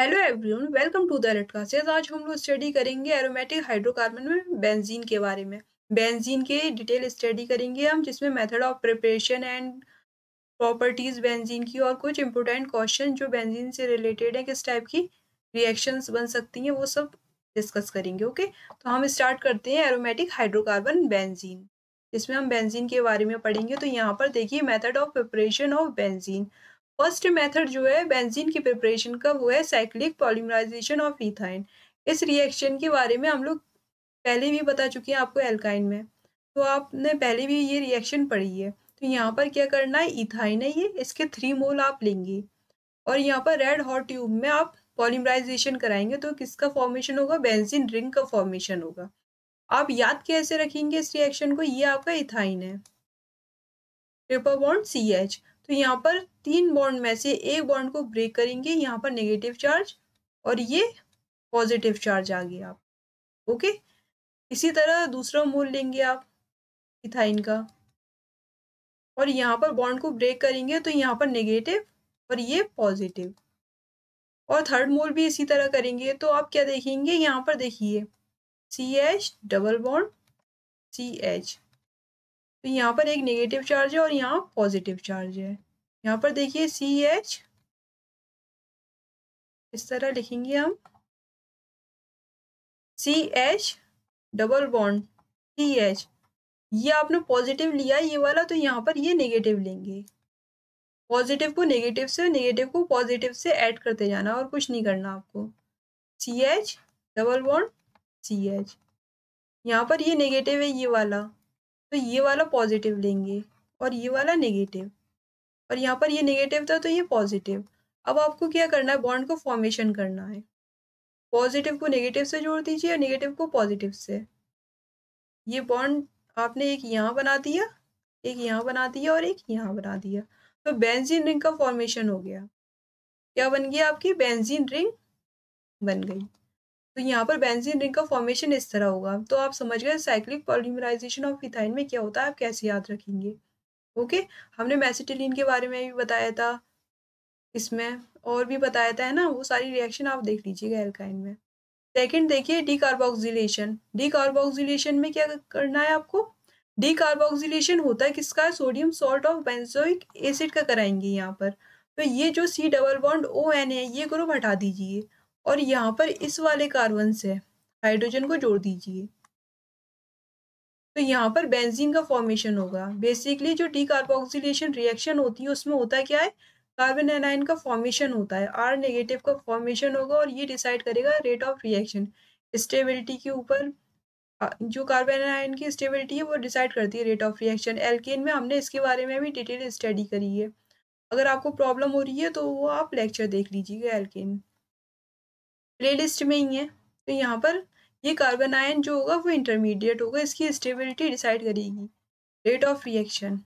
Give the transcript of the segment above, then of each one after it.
Hello everyone welcome to the red classes आज हम लोग स्टडी करेंगे एरोमेटिक हाइड्रोकार्बन में बेंजीन के बारे में बेंजीन के डिटेल स्टडी करेंगे हम जिसमें method of preparation and properties benzene की और कुछ इंपॉर्टेंट क्वेश्चन जो बेंजीन से रिलेटेड है किस टाइप की रिएक्शंस बन सकती हैं वो सब डिस्कस करेंगे ओके तो हम स्टार्ट करते हैं एरोमेटिक हाइड्रोकार्बन बेंजीन इसमें हम बेंजीन के बारे में पढ़ेंगे तो यहाँ पर देखिए method of preparation of benzene first method जो है बेंजीन की प्रिपरेशन का वो है साइक्लिक पॉलीमराइजेशन ऑफ इथाइन इस रिएक्शन के बारे में हम लोग पहले भी बता चुके हैं आपको एल्काइन में तो आपने पहले भी ये रिएक्शन पढ़ी है तो यहाँ पर क्या करना है इथाइन है ये इसके थ्री मोल आप लेंगे और यहाँ पर रेड हॉट ट्यूब में आप पॉलीमराइजेशन कराएंगे तो किसका फॉर्मेशन होगा बेंजीन रिंग का फॉर्मेशन होगा आप याद कैसे रखेंगे इस रिएक्शन को ये आपका इथाइन है ट्रिपल बॉन्ड सी एच तो यहाँ पर तीन बॉन्ड में से एक बॉन्ड को ब्रेक करेंगे यहाँ पर नेगेटिव चार्ज और ये पॉजिटिव चार्ज आ गया आप ओके इसी तरह दूसरा मोल लेंगे आप इथाइन का और यहाँ पर बॉन्ड को ब्रेक करेंगे तो यहाँ पर नेगेटिव और ये पॉजिटिव और थर्ड मोल भी इसी तरह करेंगे तो आप क्या देखेंगे यहाँ पर देखिए C H double bond C H तो यहाँ पर एक नेगेटिव चार्ज है और यहाँ पॉजिटिव चार्ज है यहाँ पर देखिए सी एच इस तरह लिखेंगे हम C H double bond C H ये आपने पॉजिटिव लिया ये वाला तो यहाँ पर ये नेगेटिव लेंगे पॉजिटिव को नेगेटिव से नेगेटिव को पॉजिटिव से ऐड करते जाना और कुछ नहीं करना आपको C H double bond C H यहाँ पर ये नेगेटिव है ये वाला तो ये वाला पॉजिटिव लेंगे और ये वाला नेगेटिव और यहाँ पर ये नेगेटिव था तो ये पॉजिटिव अब आपको क्या करना है बॉन्ड को फॉर्मेशन करना है पॉजिटिव को नेगेटिव से जोड़ दीजिए और नेगेटिव को पॉजिटिव से ये बॉन्ड आपने एक यहाँ बना दिया एक यहाँ बना दिया और एक यहाँ बना दिया तो बेंजीन रिंग का फॉर्मेशन हो गया क्या बन गया आपकी बेंजीन रिंग बन गई तो यहाँ पर बेंजीन रिंग का फॉर्मेशन इस तरह होगा तो आप समझ गए साइक्लिक पॉलीमराइजेशन ऑफ इथाइन में क्या होता है आप कैसे याद रखेंगे ओके हमने मैसेटिलीन के बारे में भी बताया था इसमें और भी बताया था है ना वो सारी रिएक्शन आप देख लीजिएगा एल्काइन में सेकेंड देखिए डीकार्बोक्सिलेशन डीकार्बोक्सिलेशन में क्या करना है आपको डीकार्बोक्सिलेशन होता है किसका है sodium salt of benzoic acid का कराएंगे यहाँ पर तो ये जो C double bond O N है ये ग्रुप हटा दीजिए और यहाँ पर इस वाले कार्बन से हाइड्रोजन को जोड़ दीजिए तो यहाँ पर बेंजीन का फॉर्मेशन होगा बेसिकली जो डी कार्बोक्सीन रिएक्शन होती है उसमें होता क्या है कार्बन एनाइन का फॉर्मेशन होता है आर नेगेटिव का फॉर्मेशन होगा और ये डिसाइड करेगा रेट ऑफ रिएक्शन स्टेबिलिटी के ऊपर जो कार्बन एनाइन की स्टेबिलिटी है वो डिसाइड करती है रेट ऑफ रिएक्शन एल्केन में हमने इसके बारे में भी डिटेल स्टडी करी है अगर आपको प्रॉब्लम हो रही है तो वो आप लेक्चर देख लीजिएगा एल्केन प्लेलिस्ट में ही है तो यहाँ पर ये कार्बन आयन जो होगा वो इंटरमीडिएट होगा इसकी स्टेबिलिटी डिसाइड करेगी rate of reaction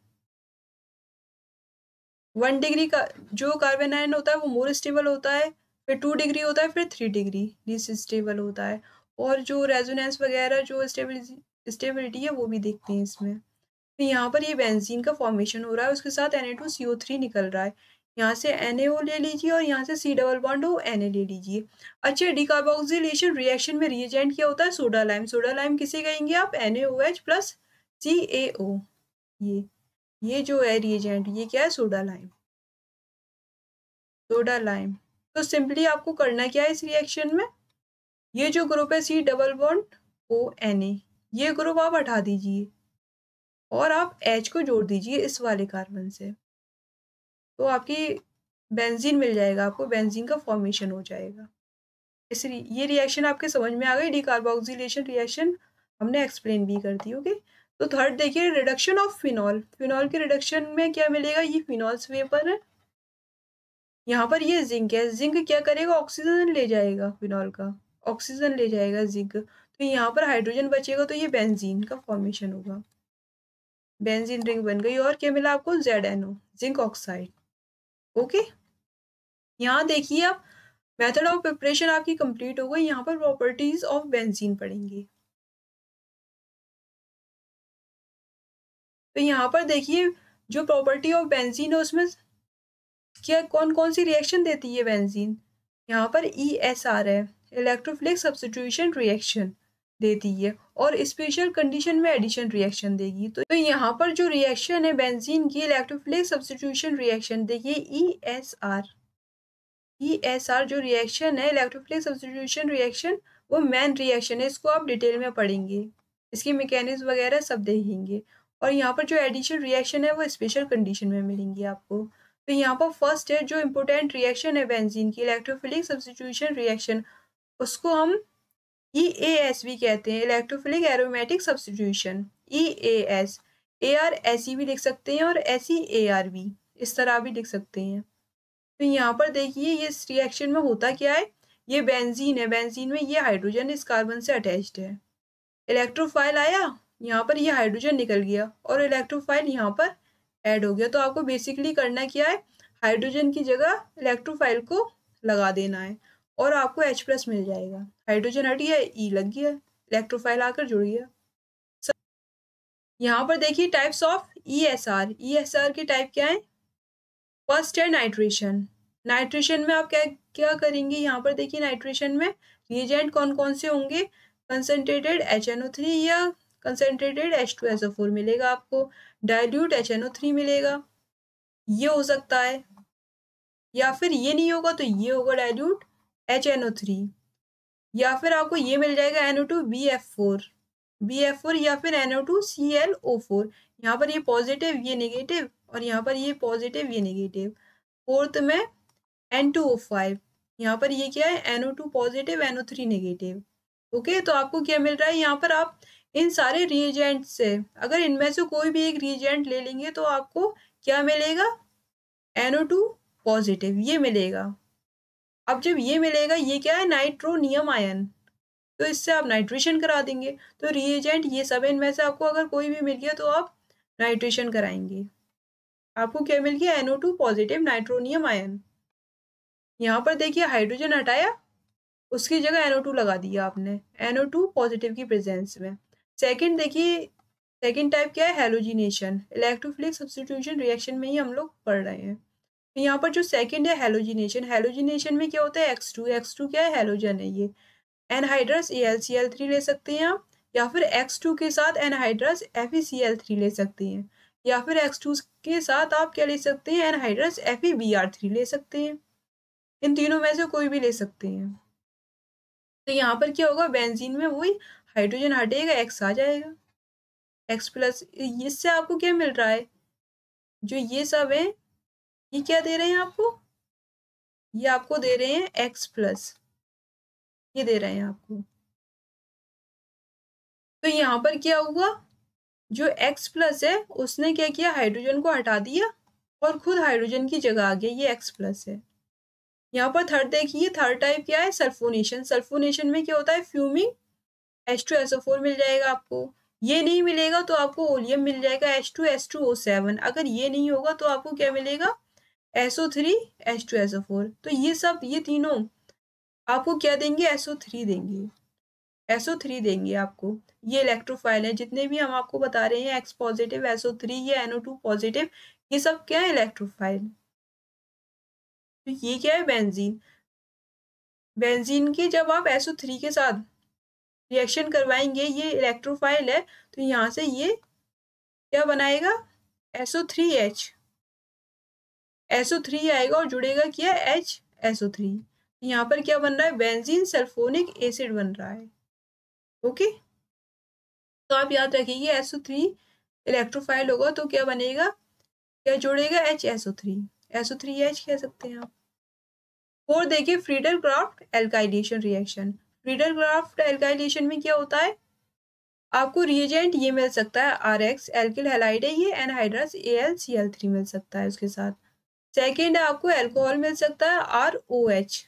one degree का जो कार्बन आयन होता है वो मोर स्टेबल होता है फिर टू डिग्री होता है फिर थ्री डिग्री लीस स्टेबल होता है और जो रेजोनेंस वगैरह जो स्टेबिलिटी है वो भी देखते हैं इसमें तो यहाँ पर ये बेंजीन का फॉर्मेशन हो रहा है उसके साथ एन निकल रहा है यहाँ से एन ले लीजिए और यहाँ से C double bond O N ले लीजिए अच्छा डिकार्बोक्सिलेशन रिएक्शन में रिएजेंट क्या होता है सोडा लाइम सोडा लाइम किसे कहेंगे आप एन प्लस सी ए ओ ये ये जो है रिएजेंट ये क्या है सोडा लाइम सोडा लाइम तो सिंपली आपको करना क्या है इस रिएक्शन में ये जो ग्रुप है C double bond O N A ये ग्रुप आप हटा दीजिए और आप एच को जोड़ दीजिए इस वाले कार्बन से तो आपकी बेंजीन मिल जाएगा आपको बेंजीन का फॉर्मेशन हो जाएगा इसलिए ये रिएक्शन आपके समझ में आ गई डिकार्बोक्सिलेशन रिएक्शन हमने एक्सप्लेन भी कर दी ओके तो थर्ड देखिए रिडक्शन ऑफ फिनॉल फिनॉल के रिडक्शन में क्या मिलेगा ये फिनॉल्स वेपर है यहाँ पर ये जिंक है जिंक क्या करेगा ऑक्सीजन ले जाएगा फिनॉल का ऑक्सीजन ले जाएगा जिंक तो यहाँ पर हाइड्रोजन बचेगा तो ये बेंजीन का फॉर्मेशन होगा बेंजीन रिंग बन गई और क्या मिला आपको Z N O zinc oxide okay यहाँ देखिए आप मेथड ऑफ प्रिपरेशन आपकी कंप्लीट हो गई यहाँ पर प्रॉपर्टीज ऑफ बेंजीन पढ़ेंगे तो यहाँ पर देखिए जो प्रॉपर्टी ऑफ बेंजीन है उसमें क्या कौन कौन सी रिएक्शन देती है बेंजीन यहाँ पर ई एस आर है इलेक्ट्रोफिलिक सब्सिट्यूशन रिएक्शन देती है और स्पेशल कंडीशन में एडिशन रिएक्शन देगी तो यहाँ पर जो रिएक्शन है बेंजीन की इलेक्ट्रोफिलिक सब्सिट्यूशन रिएक्शन देखिए E S R E S R जो रिएक्शन है इलेक्ट्रोफिलिक सब्सिट्यूशन रिएक्शन वो मेन रिएक्शन है इसको आप डिटेल में पढ़ेंगे इसकी मैकेनिज्म वगैरह सब देखेंगे और यहाँ पर जो एडिशन रिएक्शन है वो स्पेशल कंडीशन में मिलेंगी आपको तो यहाँ पर फर्स्ट है जो इम्पोर्टेंट रिएक्शन है बेंजीन की इलेक्ट्रोफिलिक सब्सिट्यूशन रिएक्शन उसको हम ई ए एस भी कहते हैं electrophilic aromatic substitution E A S A R S E भी लिख सकते हैं और एस ई ए आर भी इस तरह भी लिख सकते हैं तो यहाँ पर देखिए ये इस रिएक्शन में होता क्या है ये बेंजीन है बेंजीन में ये हाइड्रोजन इस कार्बन से अटैच्ड है इलेक्ट्रोफाइल आया यहाँ पर ये हाइड्रोजन निकल गया और इलेक्ट्रोफाइल यहाँ पर ऐड हो गया तो आपको बेसिकली करना क्या है हाइड्रोजन की जगह इलेक्ट्रोफाइल को लगा देना है और आपको H प्लस मिल जाएगा हाइड्रोजन हट गया ई लग गया इलेक्ट्रोफाइल आकर जुड़ गया यहाँ पर देखिए types of E S R E S R के टाइप क्या है फर्स्ट है नाइट्रेशन नाइट्रेशन में आप क्या क्या करेंगे यहाँ पर देखिए नाइट्रेशन में रिएजेंट कौन कौन से होंगे concentrated H N O three या concentrated H two S O four मिलेगा आपको dilute H N O three मिलेगा ये हो सकता है या फिर ये नहीं होगा तो ये होगा dilute H N O three या फिर आपको ये मिल जाएगा N O two B F four B F four या फिर N O two C L O four यहाँ पर ये पॉजिटिव ये नेगेटिव और यहाँ पर ये पॉजिटिव ये नेगेटिव फोर्थ में एन टू ओ फाइव यहाँ पर ये क्या है N O two positive N O three negative okay तो आपको क्या मिल रहा है यहाँ पर आप इन सारे रिएजेंट से अगर इनमें से कोई भी एक रिएजेंट ले लेंगे तो आपको क्या मिलेगा एनओ टू पॉजिटिव ये मिलेगा अब जब ये मिलेगा ये क्या है नाइट्रोनियम आयन तो इससे आप नाइट्रेशन करा देंगे तो रिएजेंट ये सब इनमें से आपको अगर कोई भी मिल गया तो आप नाइट्रेशन कराएंगे आपको क्या मिल गया N O two positive nitronium ion यहाँ पर देखिए हाइड्रोजन हटाया उसकी जगह एनओ टू लगा दिया आपने एनओ टू पॉजिटिव की प्रेजेंस में सेकंड देखिए सेकंड टाइप क्या है हेलोजिनेशन इलेक्ट्रोफिलिक सब्सटीट्यूशन रिएक्शन में ही हम लोग पढ़ रहे हैं यहाँ पर जो सेकंड है हेलोजिनेशन हेलोजिनेशन में क्या होता है एक्स टू एक्स टू क्या है हेलोजन है ये anhydrous A L C L three ले सकते हैं आप या फिर एक्स टू के साथ anhydrous F E C L three ले सकते हैं या फिर एक्स टू के साथ आप क्या ले सकते हैं anhydrous F E B R three ले सकते हैं इन तीनों में से कोई भी ले सकते हैं तो यहाँ पर क्या होगा बेंजीन में वही हाइड्रोजन हटेगा एक्स आ जाएगा एक्स प्लस इससे आपको क्या मिल रहा है जो ये सब है ये क्या दे रहे हैं आपको ये आपको दे रहे हैं एक्स प्लस ये दे रहे हैं आपको तो यहां पर क्या हुआ जो x प्लस है उसने क्या किया हाइड्रोजन को हटा दिया और खुद हाइड्रोजन की जगह आ गया ये x प्लस है यहाँ पर थर्ड देखिए थर्ड टाइप क्या है सल्फोनेशन सल्फोनेशन में क्या होता है fuming H two S O four मिल जाएगा आपको ये नहीं मिलेगा तो आपको ओलियम मिल जाएगा H two S two O seven अगर ये नहीं होगा तो आपको क्या मिलेगा S O three H two S O four तो ये सब ये तीनों आपको क्या देंगे एसओ थ्री देंगे एसओ थ्री देंगे आपको ये इलेक्ट्रोफाइल है जितने भी हम आपको बता रहे हैं एक्स पॉजिटिव एसओ थ्री या एनओ टू पॉजिटिव ये सब क्या है इलेक्ट्रोफाइल तो ये क्या है बेंजीन बेंजीन की जब आप एसओ थ्री के साथ रिएक्शन करवाएंगे ये इलेक्ट्रोफाइल है तो यहाँ से ये क्या बनाएगा S O three H S O three आएगा और जुड़ेगा क्या एच एसओ थ्री यहाँ पर क्या बन रहा है बेंजीन सल्फोनिक एसिड बन रहा है ओके तो आप याद रखिए एसओ थ्री इलेक्ट्रोफाइल होगा तो क्या बनेगा क्या जुड़ेगा H S O three S O three H कह सकते हैं आप और देखिए Friedel Craft alkylation reaction Friedel Craft alkylation में क्या होता है आपको रिएजेंट ये मिल सकता है आर एक्स एल्किल हेलाइड ये anhydrous A L C L three मिल सकता है उसके साथ सेकेंड है आपको एल्कोहल मिल सकता है आर ओ एच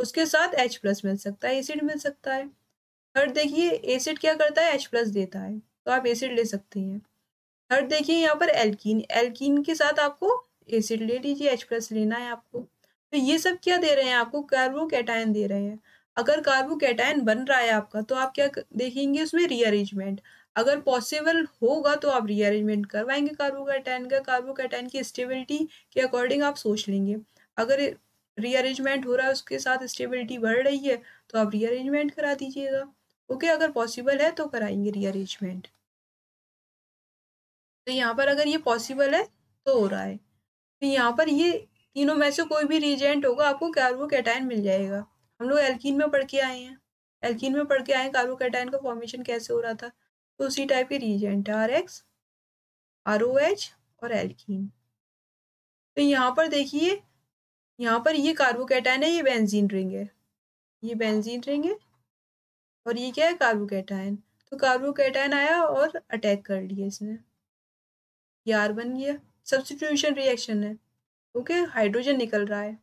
उसके साथ एच प्लस मिल सकता है एसिड मिल सकता है थर्ड देखिए एसिड क्या करता है एच प्लस देता है तो आप एसिड ले सकते हैं थर्ड देखिए यहाँ पर एल्किन एल्किन के साथ आपको एसिड ले लीजिए एच प्लस लेना है आपको तो ये सब क्या दे रहे हैं आपको कार्बोकेटायन दे रहे हैं अगर कार्बोकेटायन बन रहा है आपका तो आप क्या देखेंगे उसमें रीअरेंजमेंट अगर पॉसिबल होगा तो आप रीअरेंजमेंट करवाएंगे कार्बोकैटाइन का कार्बोकैटाइन की स्टेबिलिटी के अकॉर्डिंग आप सोच लेंगे अगर रीअरेंजमेंट हो रहा है उसके साथ स्टेबिलिटी बढ़ रही है तो आप रीअरेंजमेंट करा दीजिएगा ओके अगर पॉसिबल है तो कराएंगे रीअरेंजमेंट तो यहाँ पर अगर ये पॉसिबल है तो हो रहा है तो यहाँ पर ये तीनों में से कोई भी रीजेंट होगा आपको कार्बोकैटाइन मिल जाएगा हम लोग एल्किन में पढ़ के आए हैं एल्किन में पढ़ के आए हैं कार्बोकैटाइन का फॉर्मेशन कैसे हो रहा था तो उसी टाइप के रिएजेंट है R X R O H और एल्कीन तो यहाँ पर देखिए यहाँ पर ये कार्बोकेटाइन है ये बेंजीन रिंग है ये बेंजीन रिंग है और ये क्या है कार्बोकेटाइन तो कार्बोकेटाइन आया और अटैक कर लिया इसने ये आर बन गया सब्सटीट्यूशन रिएक्शन है ओके हाइड्रोजन निकल रहा है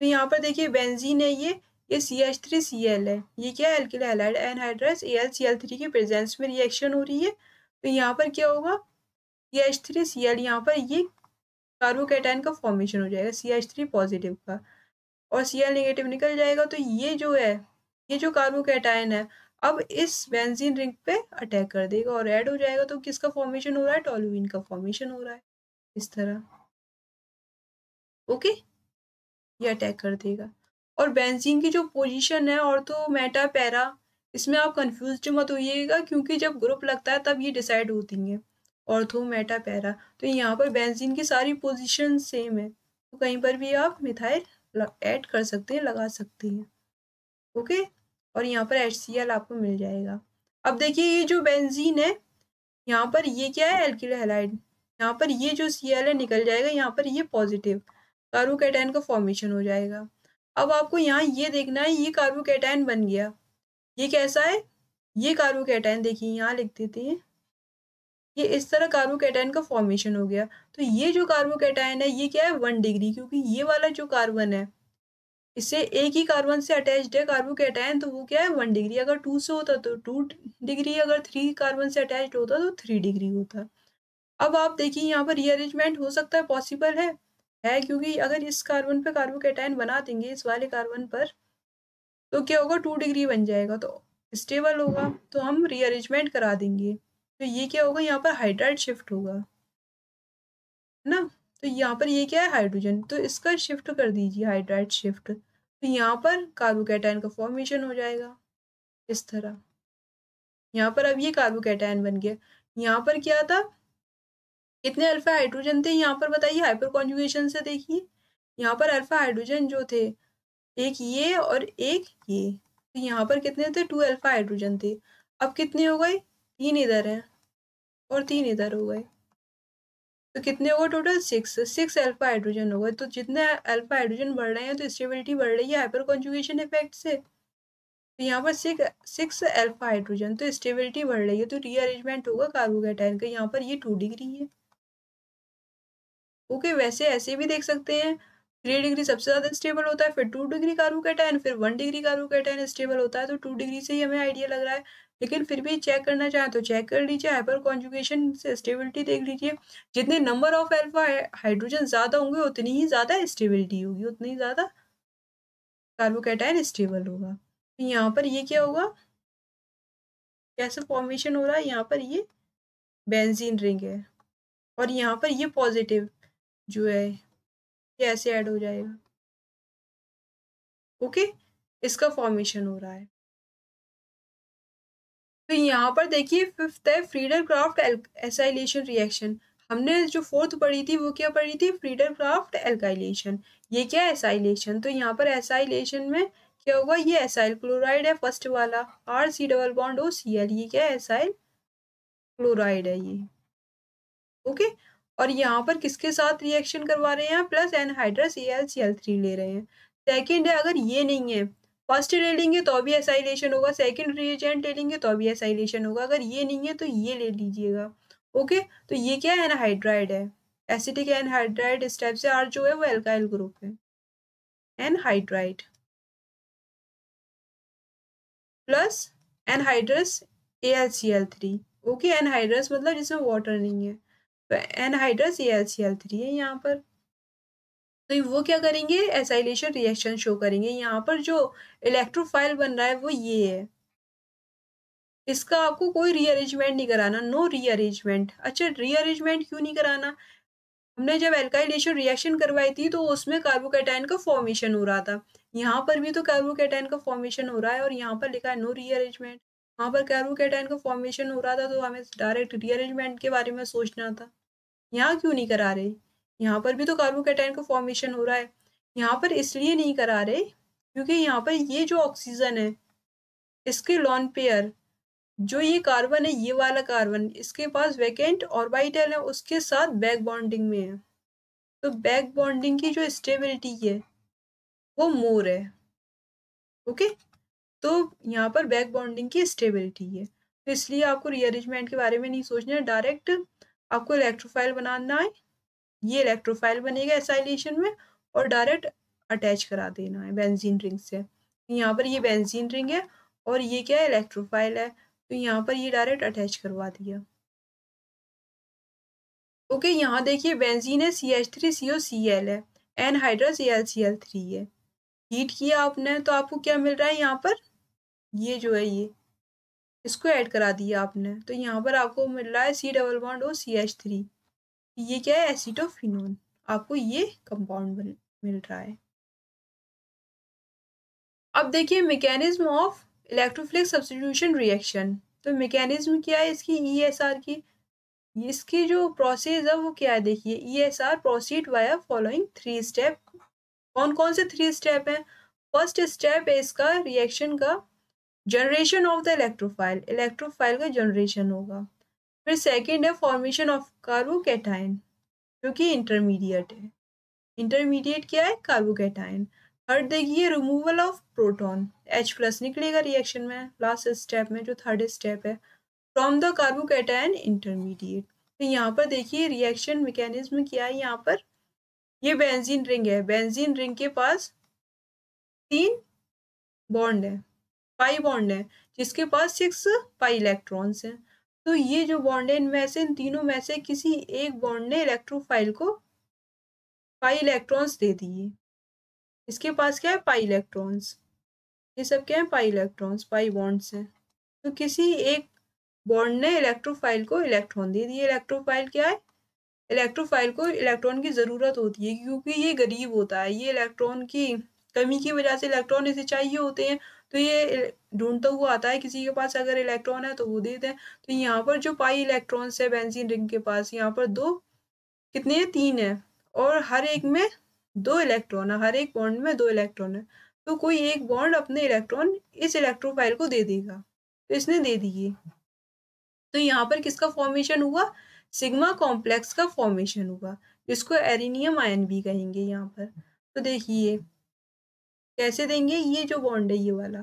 तो यहाँ पर देखिए बेंजीन है ये ये C H three C L है ये क्या alkyl halide anhydrous A L C L three के प्रेजेंस में रिएक्शन हो रही है तो यहाँ पर क्या होगा C H three C L यहाँ पर ये कार्बोकेटाइन का फॉर्मेशन हो जाएगा सी एच थ्री पॉजिटिव का और सी एल निगेटिव निकल जाएगा तो ये जो है ये जो कार्बोकेटाइन है अब इस बेंजीन रिंग पे अटैक कर देगा और ऐड हो जाएगा तो किसका फॉर्मेशन हो रहा है टॉलुइन का फॉर्मेशन हो रहा है इस तरह ओके ये अटैक कर देगा और बेंजीन की जो पोजीशन है और तो मेटा पैरा इसमें आप कंफ्यूज मत होइएगा क्योंकि जब ग्रुप लगता है तब ये डिसाइड होती हैं तो मेटा पैरा तो यहाँ पर बेंजीन की सारी पोजीशन सेम है तो कहीं पर भी आप मिथाइल ऐड कर सकते हैं लगा सकते हैं ओके और यहाँ पर एच आपको मिल जाएगा अब देखिए ये जो बेंजीन है यहाँ पर ये क्या है एल्किल हेलाइड यहाँ पर ये जो सी है निकल जाएगा यहाँ पर ये पॉजिटिव कारो का फॉर्मेशन हो जाएगा अब आपको यहाँ ये देखना है ये कार्बोकेटाइन बन गया ये कैसा है ये कार्बोकेटाइन देखिए यहाँ लिख देते हैं ये इस तरह कार्बोकेटाइन का फॉर्मेशन हो गया तो ये जो कार्बोकेटाइन है ये क्या है वन डिग्री क्योंकि ये वाला जो कार्बन है इससे एक ही कार्बन से अटैच्ड है कार्बोकेटाइन तो वो क्या है वन डिग्री अगर टू से होता तो टू डिग्री अगर थ्री कार्बन से अटैच्ड होता तो थ्री डिग्री होता अब आप देखिए यहाँ पर रीअरेंजमेंट हो सकता है पॉसिबल है है क्योंकि अगर इस कार्बन पे कार्बोकेटाइन बना देंगे इस वाले कार्बन पर तो क्या होगा टू डिग्री बन जाएगा तो स्टेबल होगा तो हम रीअरेंजमेंट करा देंगे तो ये क्या होगा यहाँ पर हाइड्राइड शिफ्ट होगा है ना तो यहाँ पर ये क्या है हाइड्रोजन तो इसका शिफ्ट कर दीजिए हाइड्राइड शिफ्ट तो यहाँ पर कार्बोकेटाइन का फॉर्मेशन हो जाएगा इस तरह यहाँ पर अब ये कार्बोकेटाइन बन गया यहाँ पर क्या था कितने अल्फा हाइड्रोजन थे यहाँ पर बताइए हाइपर कॉन्जुगेशन से देखिए यहाँ पर अल्फा हाइड्रोजन जो थे एक ये और एक ये तो यहाँ पर कितने थे टू अल्फा हाइड्रोजन थे अब कितने हो गए तीन इधर हैं और तीन इधर हो गए तो कितने हो गए total six six alpha hydrogen हो गए तो जितने अल्फा हाइड्रोजन बढ़ रहे हैं तो स्टेबिलिटी बढ़ रही है हाइपर कॉन्जुगेशन इफेक्ट से तो यहाँ पर सिक्स सिक्स अल्फा हाइड्रोजन तो स्टेबिलिटी बढ़ रही है तो रीअरेंजमेंट होगा कार्बोकेटाइन का यहाँ पर ये टू डिग्री है ओके वैसे ऐसे भी देख सकते हैं थ्री डिग्री सबसे ज़्यादा स्टेबल होता है फिर टू डिग्री कार्बोकेटाइन फिर वन डिग्री कार्बोकेटाइन स्टेबल होता है तो टू डिग्री से ही हमें आइडिया लग रहा है लेकिन फिर भी चेक करना चाहें तो चेक कर लीजिए हाइपर कॉन्जुगेशन से स्टेबिलिटी देख लीजिए जितने नंबर ऑफ एल्फा हाइड्रोजन ज़्यादा होंगे उतनी ही ज़्यादा स्टेबिलिटी होगी उतनी ही ज़्यादा कार्बोकेटाइन स्टेबल होगा तो यहाँ पर ये क्या होगा कैसे फॉर्मेशन हो रहा है यहाँ पर ये बेंजीन रिंग है और यहाँ पर ये पॉजिटिव जो है ये ऐसे ऐड हो जाएगा ओके इसका फॉर्मेशन हो रहा है तो यहाँ पर देखिए फिफ्थ है फ्रीडर क्राफ्ट एसाइलेशन रिएक्शन हमने जो फोर्थ पढ़ी थी वो क्या पढ़ी थी फ्रीडर क्राफ्ट एल्काइलेशन ये क्या है एसाइलेशन तो यहाँ पर एसाइलेशन में क्या होगा ये एसाइल क्लोराइड है फर्स्ट वाला R C double bond O C L ये क्या है एसाइल क्लोराइड है ये ओके okay? और यहाँ पर किसके साथ रिएक्शन करवा रहे हैं plus anhydrous A L C L three ले रहे हैं सेकेंड है अगर ये नहीं है फर्स्ट ले लेंगे तो भी एसाइलेशन होगा सेकेंड रिएजेंट ले लेंगे तो भी एसाइलेशन होगा अगर ये नहीं है तो ये ले लीजिएगा ओके तो ये क्या है एनहाइड्राइड है एसिडिक एनहाइड्राइड इस टाइप से आर जो है वो एल्काइल ग्रुप है anhydride plus anhydrous A L C L three okay anhydrous मतलब जिसमें वाटर नहीं है तो एनहाइड्रस ये थ्री है यहाँ पर तो वो क्या करेंगे एसाइलेशन रिएक्शन शो करेंगे यहाँ पर जो इलेक्ट्रोफाइल बन रहा है वो ये है इसका आपको कोई रीअरेंजमेंट नहीं कराना नो रीअरेंजमेंट अच्छा रीअरेंजमेंट क्यों नहीं कराना हमने जब एल्काइलेशन रिएक्शन करवाई थी तो उसमें कार्बोकेटाइन का फॉर्मेशन हो रहा था यहाँ पर भी तो कार्बोकेटाइन का फॉर्मेशन हो रहा है और यहाँ पर लिखा है नो रीअरेंजमेंट वहाँ पर कार्बोकेटाइन का फॉर्मेशन हो रहा था तो हमें डायरेक्ट रीअरेंजमेंट के बारे में सोचना था यहाँ क्यों नहीं करा रहे यहाँ पर भी तो कार्बोकैटायन का फॉर्मेशन हो रहा है यहाँ पर इसलिए नहीं करा रहे क्योंकि यहाँ पर ये जो ऑक्सीजन है इसके लॉन पेयर जो ये कार्बन है ये वाला कार्बन इसके पास वैकेंट ऑर्बिटल है उसके साथ बैक बॉन्डिंग में है तो बैक बॉन्डिंग की जो स्टेबिलिटी है वो मोर है ओके तो यहाँ पर बैक बॉन्डिंग की स्टेबिलिटी है तो इसलिए आपको रीअरेंजमेंट के बारे में नहीं सोचना डायरेक्ट आपको इलेक्ट्रोफाइल बनाना है ये इलेक्ट्रोफाइल बनेगा एसाइलेशन में और डायरेक्ट अटैच करा देना है बेंजीन रिंग से यहाँ पर ये बेंजीन रिंग है और ये क्या है इलेक्ट्रोफाइल है तो यहाँ पर ये डायरेक्ट अटैच करवा दिया ओके यहाँ देखिए बेंजीन है C H three C O C L है an anhydrous C L C L three है हीट किया आपने तो आपको क्या मिल रहा है यहाँ पर ये जो है ये इसको ऐड करा दिया आपने तो यहाँ पर आपको मिल रहा है सी डबल बॉन्ड और सी एच थ्री ये क्या है एसिटोफिनोन आपको ये कंपाउंड मिल रहा है अब देखिए mechanism of electrophilic substitution reaction तो मैकेनिज्म क्या है इसकी ई एस आर की इसकी जो प्रोसेस है वो क्या है देखिए E S R proceed via following three step कौन कौन से थ्री स्टेप हैं फर्स्ट स्टेप है इसका रिएक्शन का generation of the electrophile electrophile का जनरेशन होगा फिर सेकेंड है फॉर्मेशन ऑफ कार्बोकेटाइन जो कि इंटरमीडिएट है इंटरमीडिएट क्या है कार्बोकेटाइन थर्ड देखिए removal of proton H plus निकलेगा रिएक्शन में लास्ट स्टेप में जो थर्ड स्टेप है फ्रॉम द कार्बोकेटाइन इंटरमीडिएट तो यहाँ पर देखिए रिएक्शन मैकेनिज्म क्या है यहाँ पर ये बेंजीन रिंग है बेंजीन रिंग के पास तीन बॉन्ड है पाई बॉन्ड है जिसके पास सिक्स पाई इलेक्ट्रॉन्स हैं तो ये जो बॉन्ड है इनमें से इन तीनों में से किसी एक बॉन्ड ने इलेक्ट्रोफाइल को पाई इलेक्ट्रॉन्स दे दिए इसके पास क्या है पाई इलेक्ट्रॉन्स ये सब क्या है पाई इलेक्ट्रॉन्स पाई बॉन्ड्स हैं तो किसी एक बॉन्ड ने इलेक्ट्रोफाइल को इलेक्ट्रॉन दे दिए इलेक्ट्रोफाइल क्या है इलेक्ट्रोफाइल को इलेक्ट्रॉन की ज़रूरत होती है क्योंकि ये गरीब होता है ये इलेक्ट्रॉन की कमी की वजह से इलेक्ट्रॉन इसे चाहिए होते हैं तो ये ढूंढता हुआ आता है किसी के पास अगर इलेक्ट्रॉन है तो वो देते हैं तो यहाँ पर जो पाई इलेक्ट्रॉन्स है बेंजीन रिंग के पास यहाँ पर दो कितने हैं तीन है और हर एक में दो इलेक्ट्रॉन है हर एक बॉन्ड में दो इलेक्ट्रॉन है तो कोई एक बॉन्ड अपने इलेक्ट्रॉन इस इलेक्ट्रोफाइल को दे देगा तो इसने दे दिए तो यहाँ पर किसका फॉर्मेशन हुआ सिग्मा कॉम्प्लेक्स का फॉर्मेशन हुआ जिसको एरिनियम आयन भी कहेंगे यहाँ पर तो देखिए कैसे देंगे ये जो बॉन्ड है ये वाला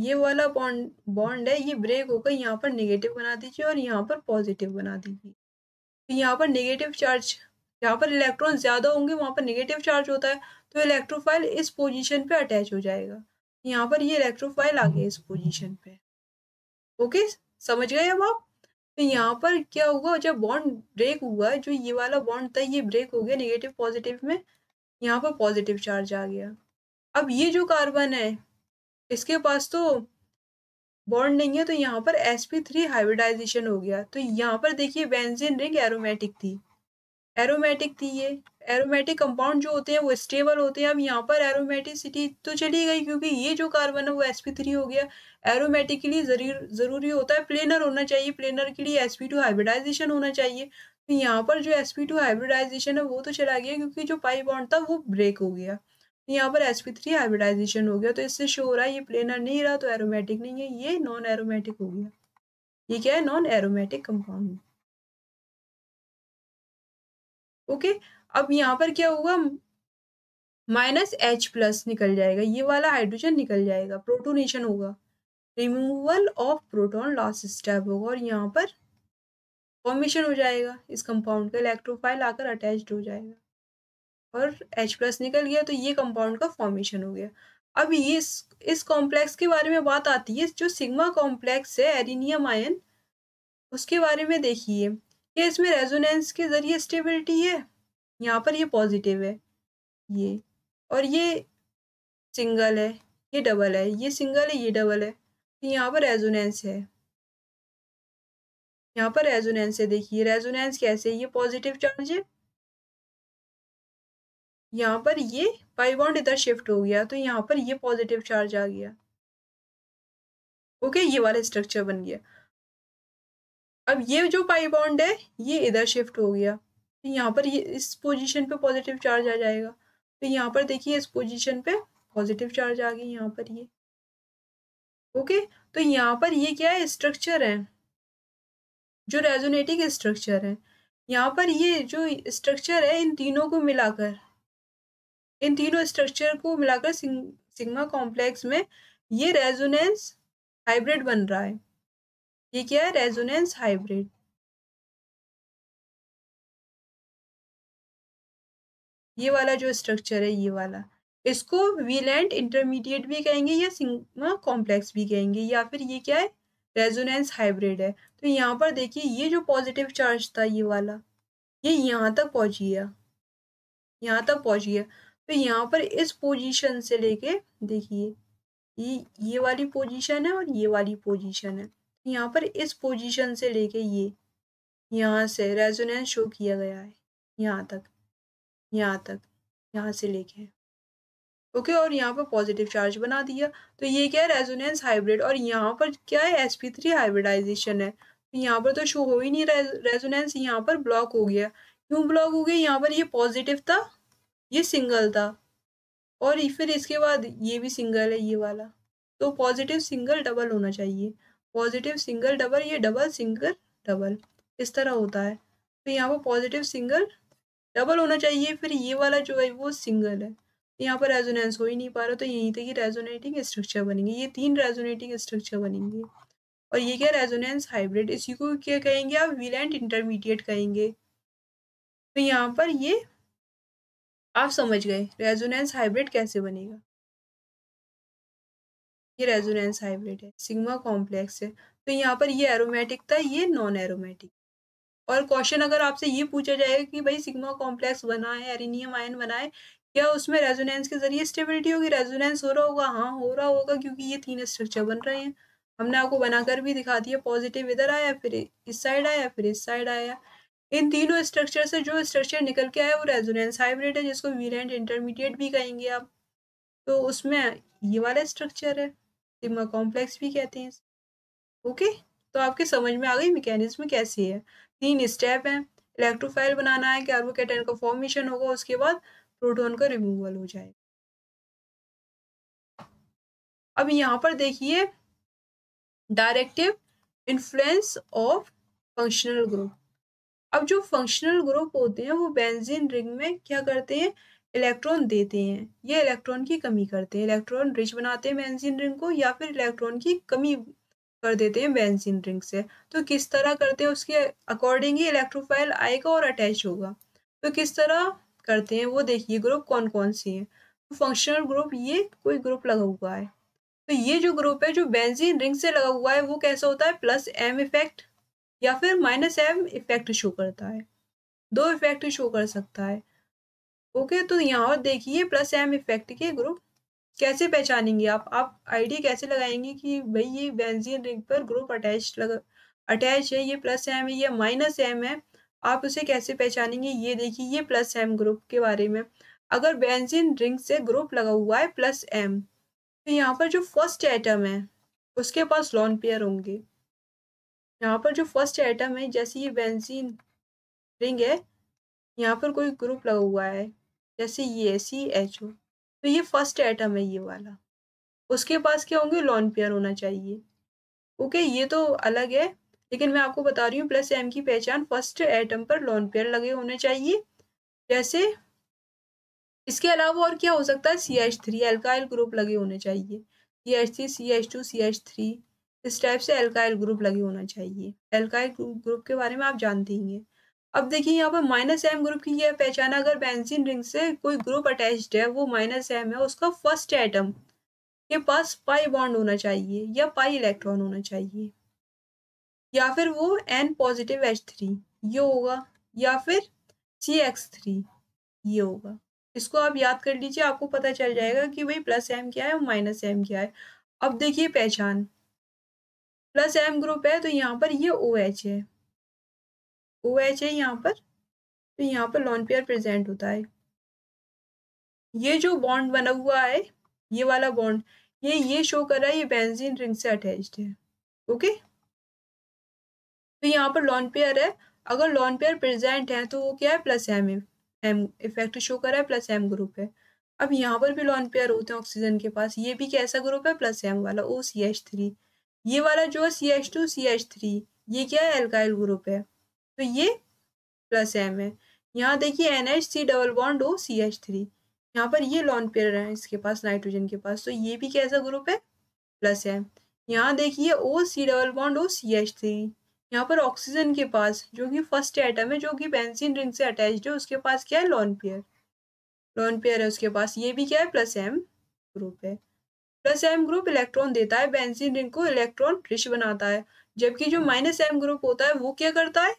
ये वाला बॉन्ड बॉन्ड है ये ब्रेक होकर यहाँ पर नेगेटिव बना दीजिए और यहाँ पर पॉजिटिव बना दीजिए तो यहाँ पर नेगेटिव चार्ज जहाँ पर इलेक्ट्रॉन ज़्यादा होंगे वहाँ पर नेगेटिव चार्ज होता है तो इलेक्ट्रोफाइल इस पोजीशन पे अटैच हो जाएगा यहाँ पर ये इलेक्ट्रोफाइल आ गया इस पोजीशन पे ओके समझ गए अब आप तो यहाँ पर क्या हुआ जब बॉन्ड ब्रेक हुआ जो ये वाला बॉन्ड था ये ब्रेक हो गया नेगेटिव पॉजिटिव में यहाँ पर पॉजिटिव चार्ज आ गया अब ये जो कार्बन है इसके पास तो बॉन्ड नहीं है तो यहाँ पर sp3 हाइब्रिडाइजेशन हो गया तो यहाँ पर देखिए बेंजीन रिंग एरोमेटिक थी एरोमेटिक थी ये एरोमेटिक कंपाउंड जो होते हैं वो स्टेबल होते हैं अब यहाँ पर एरोमेटिसिटी तो चली गई क्योंकि ये जो कार्बन है वो एस पी थ्री हो गया एरोमेटिकली ज़रूरी होता है प्लेनर होना चाहिए प्लेनर के लिए एस पी टू हाइब्रिडाइजेशन होना चाहिए तो यहाँ पर जो एस पी टू हाइब्रिडाइजेशन है वो तो चला गया क्योंकि जो पाई बॉन्ड था वो ब्रेक हो गया तो यहाँ पर एस पी थ्री हाइब्रिडाइजेशन हो गया तो इससे शो हो रहा है ये प्लेनर नहीं रहा तो एरोमेटिक नहीं है ये नॉन एरोमेटिक हो गया ये क्या है नॉन एरोमेटिक कंपाउंड ओके अब यहाँ पर क्या होगा माइनस एच प्लस निकल जाएगा ये वाला हाइड्रोजन निकल जाएगा प्रोटोनेशन होगा removal of proton last step होगा और यहाँ पर फॉर्मेशन हो जाएगा इस कंपाउंड का इलेक्ट्रोफाइल आकर अटैच्ड हो जाएगा और H प्लस निकल गया तो ये कंपाउंड का फॉर्मेशन हो गया अब ये इस इस कॉम्प्लेक्स के बारे में बात आती है जो सिग्मा कॉम्प्लेक्स है एरिनियम आयन उसके बारे में देखिए ये इसमें रेजोनेंस के ज़रिए स्टेबिलिटी है यहाँ पर ये पॉजिटिव है ये और ये सिंगल है ये डबल है ये सिंगल है ये डबल है तो यहाँ पर रेजोनेंस है यहाँ पर रेजोनेंस है देखिए रेजोनेंस कैसे ये पॉजिटिव चार्ज है यहाँ पर ये पाइबॉन्ड इधर शिफ्ट हो गया तो यहाँ पर ये पॉजिटिव चार्ज आ गया ओके ये वाला स्ट्रक्चर बन गया अब ये जो पाई बॉन्ड है ये इधर शिफ्ट हो गया तो यहाँ पर ये इस पोजीशन पे पॉजिटिव चार्ज आ जाएगा तो यहाँ पर देखिए इस पोजीशन पे पॉजिटिव चार्ज आ गई यहाँ पर ये ओके तो यहाँ पर ये क्या है स्ट्रक्चर है जो रेजोनेटिंग स्ट्रक्चर है यहाँ पर ये जो स्ट्रक्चर है इन तीनों को मिलाकर इन तीनों स्ट्रक्चर को मिलाकर सिग्मा कॉम्प्लेक्स में ये रेजोनेंस हाइब्रिड बन रहा है ये क्या है रेजोनेंस हाइब्रिड ये वाला जो स्ट्रक्चर है ये वाला इसको वीलेंट इंटरमीडिएट भी कहेंगे या सिंगमा कॉम्प्लेक्स भी कहेंगे या फिर ये क्या है रेजोनेंस हाइब्रिड है तो यहाँ पर देखिए ये जो पॉजिटिव चार्ज था ये वाला ये यहाँ तक पहुँच गया यहाँ तक पहुँच गया तो यहाँ पर इस पोजीशन से लेके देखिए ये ये वाली पोजीशन है और ये वाली पोजीशन है यहाँ पर इस पोजीशन से लेके ये यहाँ से रेजोनेंस शो किया गया है यहाँ तक यहाँ तक यहाँ से लेके ओके और यहाँ पर पॉजिटिव चार्ज बना दिया तो ये क्या है रेजोनेंस हाइब्रिड और यहाँ पर क्या है एस पी थ्री हाइब्रिडाइजेशन है तो यहाँ पर तो शो हो ही नहीं रेजोनेंस यहाँ पर ब्लॉक हो गया क्यों ब्लॉक हो गया यहाँ पर ये पॉजिटिव था ये सिंगल था और फिर इसके बाद ये भी सिंगल है ये वाला तो पॉजिटिव सिंगल डबल होना चाहिए पॉजिटिव सिंगल डबल ये डबल सिंगल डबल इस तरह होता है तो यहाँ पर पॉजिटिव सिंगल डबल होना चाहिए फिर ये वाला जो है वो सिंगल है यहाँ पर रेजोनेंस हो ही नहीं पा रहा तो यहीं तक ही रेजोनेटिंग स्ट्रक्चर बनेंगे ये तीन रेजोनेटिंग स्ट्रक्चर बनेंगे और ये क्या रेजोनेंस हाइब्रिड इसी को क्या कहेंगे आप वीलैंड इंटरमीडिएट कहेंगे तो यहाँ पर ये आप समझ गए रेजोनेंस हाइब्रिड कैसे बनेगा ये रेजोनेंस हाइब्रिड है सिग्मा कॉम्प्लेक्स है तो यहाँ पर ये एरोमेटिक था ये नॉन एरोमेटिक और क्वेश्चन अगर आपसे ये पूछा जाएगा कि भाई सिग्मा कॉम्प्लेक्स बना है एरिनियम आयन बना है क्या उसमें रेजोनेंस के जरिए स्टेबिलिटी होगी रेजोनेंस हो रहा होगा हाँ हो रहा होगा क्योंकि ये तीन स्ट्रक्चर बन रहे हैं हमने आपको बनाकर भी दिखा दिया पॉजिटिव इधर आया फिर इस साइड आया फिर इस साइड आया इन तीनों स्ट्रक्चर से जो स्ट्रक्चर निकल के आया वो रेजोनेंस हाइब्रिड है जिसको वीरेंट इंटरमीडिएट भी कहेंगे आप तो उसमें ये वाला स्ट्रक्चर है सिग्मा कॉम्प्लेक्स भी कहते हैं ओके तो आपके समझ में आ गई मैकेनिज्म कैसी है तीन स्टेप हैं इलेक्ट्रोफाइल बनाना है कार्बोकेटन का फॉर्मेशन होगा उसके बाद प्रोटोन का रिमूवल हो जाएगा अब यहाँ पर देखिए directive influence of functional group अब जो फंक्शनल ग्रुप होते हैं वो बेंजीन रिंग में क्या करते हैं इलेक्ट्रॉन देते हैं ये इलेक्ट्रॉन की कमी करते हैं इलेक्ट्रॉन रिच बनाते हैं बेंजीन रिंग को या फिर इलेक्ट्रॉन की कमी कर देते हैं बेंजीन रिंग से तो किस तरह करते हैं उसके अकॉर्डिंग ही इलेक्ट्रोफाइल आएगा और अटैच होगा तो किस तरह करते हैं वो देखिए ग्रुप कौन कौन सी है तो फंक्शनल ग्रुप ये कोई ग्रुप लगा हुआ है तो ये जो ग्रुप है जो बेंजीन रिंग से लगा हुआ है वो कैसा होता है प्लस एम इफेक्ट या फिर माइनस एम इफेक्ट शो करता है दो इफेक्ट शो कर सकता है ओके तो यहाँ और देखिए प्लस एम इफेक्ट के ग्रुप कैसे पहचानेंगे आप आप आइडिया कैसे लगाएंगे कि भाई ये बेंजीन रिंग पर ग्रुप अटैच लग अटैच है ये प्लस एम है ये माइनस एम है आप उसे कैसे पहचानेंगे ये देखिए ये प्लस एम ग्रुप के बारे में अगर बेंजीन रिंग से ग्रुप लगा हुआ है प्लस एम तो यहाँ पर जो फर्स्ट एटम है उसके पास लॉन पेयर होंगे यहाँ पर जो फर्स्ट एटम है जैसे ये बेंजीन रिंग है यहाँ पर कोई ग्रुप लगा हुआ है जैसे ये सी एच ओ तो ये फर्स्ट एटम है ये वाला उसके पास क्या होंगे लॉन पेयर होना चाहिए ओके ये तो अलग है लेकिन मैं आपको बता रही हूँ प्लस एम की पहचान फर्स्ट एटम पर लॉन पेयर लगे होने चाहिए जैसे इसके अलावा और क्या हो सकता है C H three alkyl group लगे होने चाहिए C H three C H two C H three इस टाइप से एल्काइल ग्रुप लगे होना चाहिए एल्काइल ग्रुप के बारे में आप जानते ही हैं अब देखिए यहाँ पर माइनस एम ग्रुप की यह पहचान अगर बेंजीन रिंग से कोई ग्रुप अटैच्ड है वो माइनस एम है उसका फर्स्ट एटम के पास पाई बॉन्ड होना चाहिए या पाई इलेक्ट्रॉन होना चाहिए या फिर वो एन पॉजिटिव एच थ्री ये होगा या फिर सी एक्स थ्री ये होगा इसको आप याद कर लीजिए आपको पता चल जाएगा कि भाई प्लस एम क्या है और माइनस एम क्या है अब देखिए पहचान प्लस एम ग्रुप है तो यहाँ पर ये ओ OH एच है ओ एच है यहाँ पर तो यहाँ पर लॉन पेयर प्रेजेंट होता है ये जो बॉन्ड बना हुआ है ये वाला बॉन्ड ये ये शो कर रहा है ये बेंजीन रिंग से अटैच्ड है ओके तो यहाँ पर लॉन पेयर है अगर लॉन पेयर प्रेजेंट है तो वो क्या है plus M M effect show कर रहा है प्लस एम ग्रुप है अब यहाँ पर भी लॉन पेयर होते हैं ऑक्सीजन के पास ये भी कैसा ग्रुप है प्लस एम वाला ओ सी एच थ्री ये वाला जो है C H two C H three ये क्या है एल्काइल ग्रुप है तो ये प्लस एम है यहाँ देखिए N H C double bond O C H three यहाँ पर ये लॉन पेयर है इसके पास नाइट्रोजन के पास तो ये भी कैसा ग्रुप है प्लस एम यहाँ देखिए O C double bond O C H three यहाँ पर ऑक्सीजन के पास जो कि फर्स्ट आइटम है जो कि बेंजीन रिंग से अटैच्ड है उसके पास क्या है लॉन पेयर लॉन पेयर है उसके पास ये भी क्या है प्लस एम ग्रुप है प्लस एम ग्रुप इलेक्ट्रॉन देता है बेंजीन रिंग को इलेक्ट्रॉन रिच बनाता है जबकि जो माइनस एम ग्रुप होता है वो क्या करता है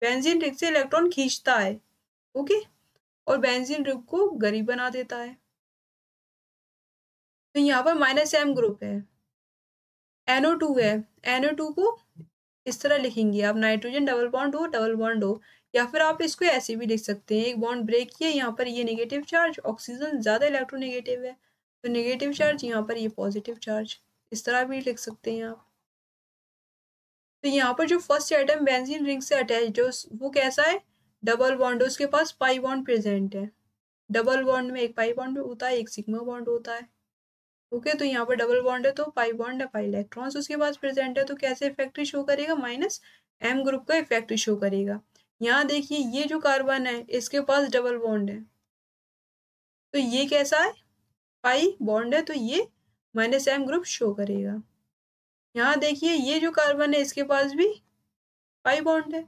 बेंजीन रिंग से इलेक्ट्रॉन खींचता है ओके और बेंजीन रिंग को गरीब बना देता है तो यहाँ पर माइनस एम ग्रुप है एनओ टू है एनओ टू को इस तरह लिखेंगे आप नाइट्रोजन डबल बॉन्ड हो डबल बॉन्ड हो या फिर आप इसको ऐसे भी लिख सकते हैं एक बॉन्ड ब्रेक किया यहाँ पर ये नेगेटिव चार्ज ऑक्सीजन ज़्यादा इलेक्ट्रोनेगेटिव है तो नेगेटिव चार्ज यहाँ पर ये पॉजिटिव चार्ज इस तरह भी लिख सकते हैं आप तो यहाँ पर जो फर्स्ट आइटम बेंजीन रिंग से अटैच है वो कैसा है डबल बॉन्ड उसके पास पाई बॉन्ड प्रेजेंट है डबल बॉन्ड में एक पाई बॉन्ड होता है एक सिग्मा बॉन्ड होता है ओके okay, तो यहाँ पर डबल बॉन्ड है तो पाई बॉन्ड है पाई इलेक्ट्रॉन्स उसके पास प्रेजेंट है तो कैसे इफेक्ट शो करेगा माइनस एम ग्रुप का इफेक्ट शो करेगा यहाँ देखिए ये जो कार्बन है इसके पास डबल बॉन्ड है तो ये कैसा है पाई बॉन्ड है तो ये माइनस एम ग्रुप शो करेगा यहाँ देखिए ये जो कार्बन है इसके पास भी पाई बॉन्ड है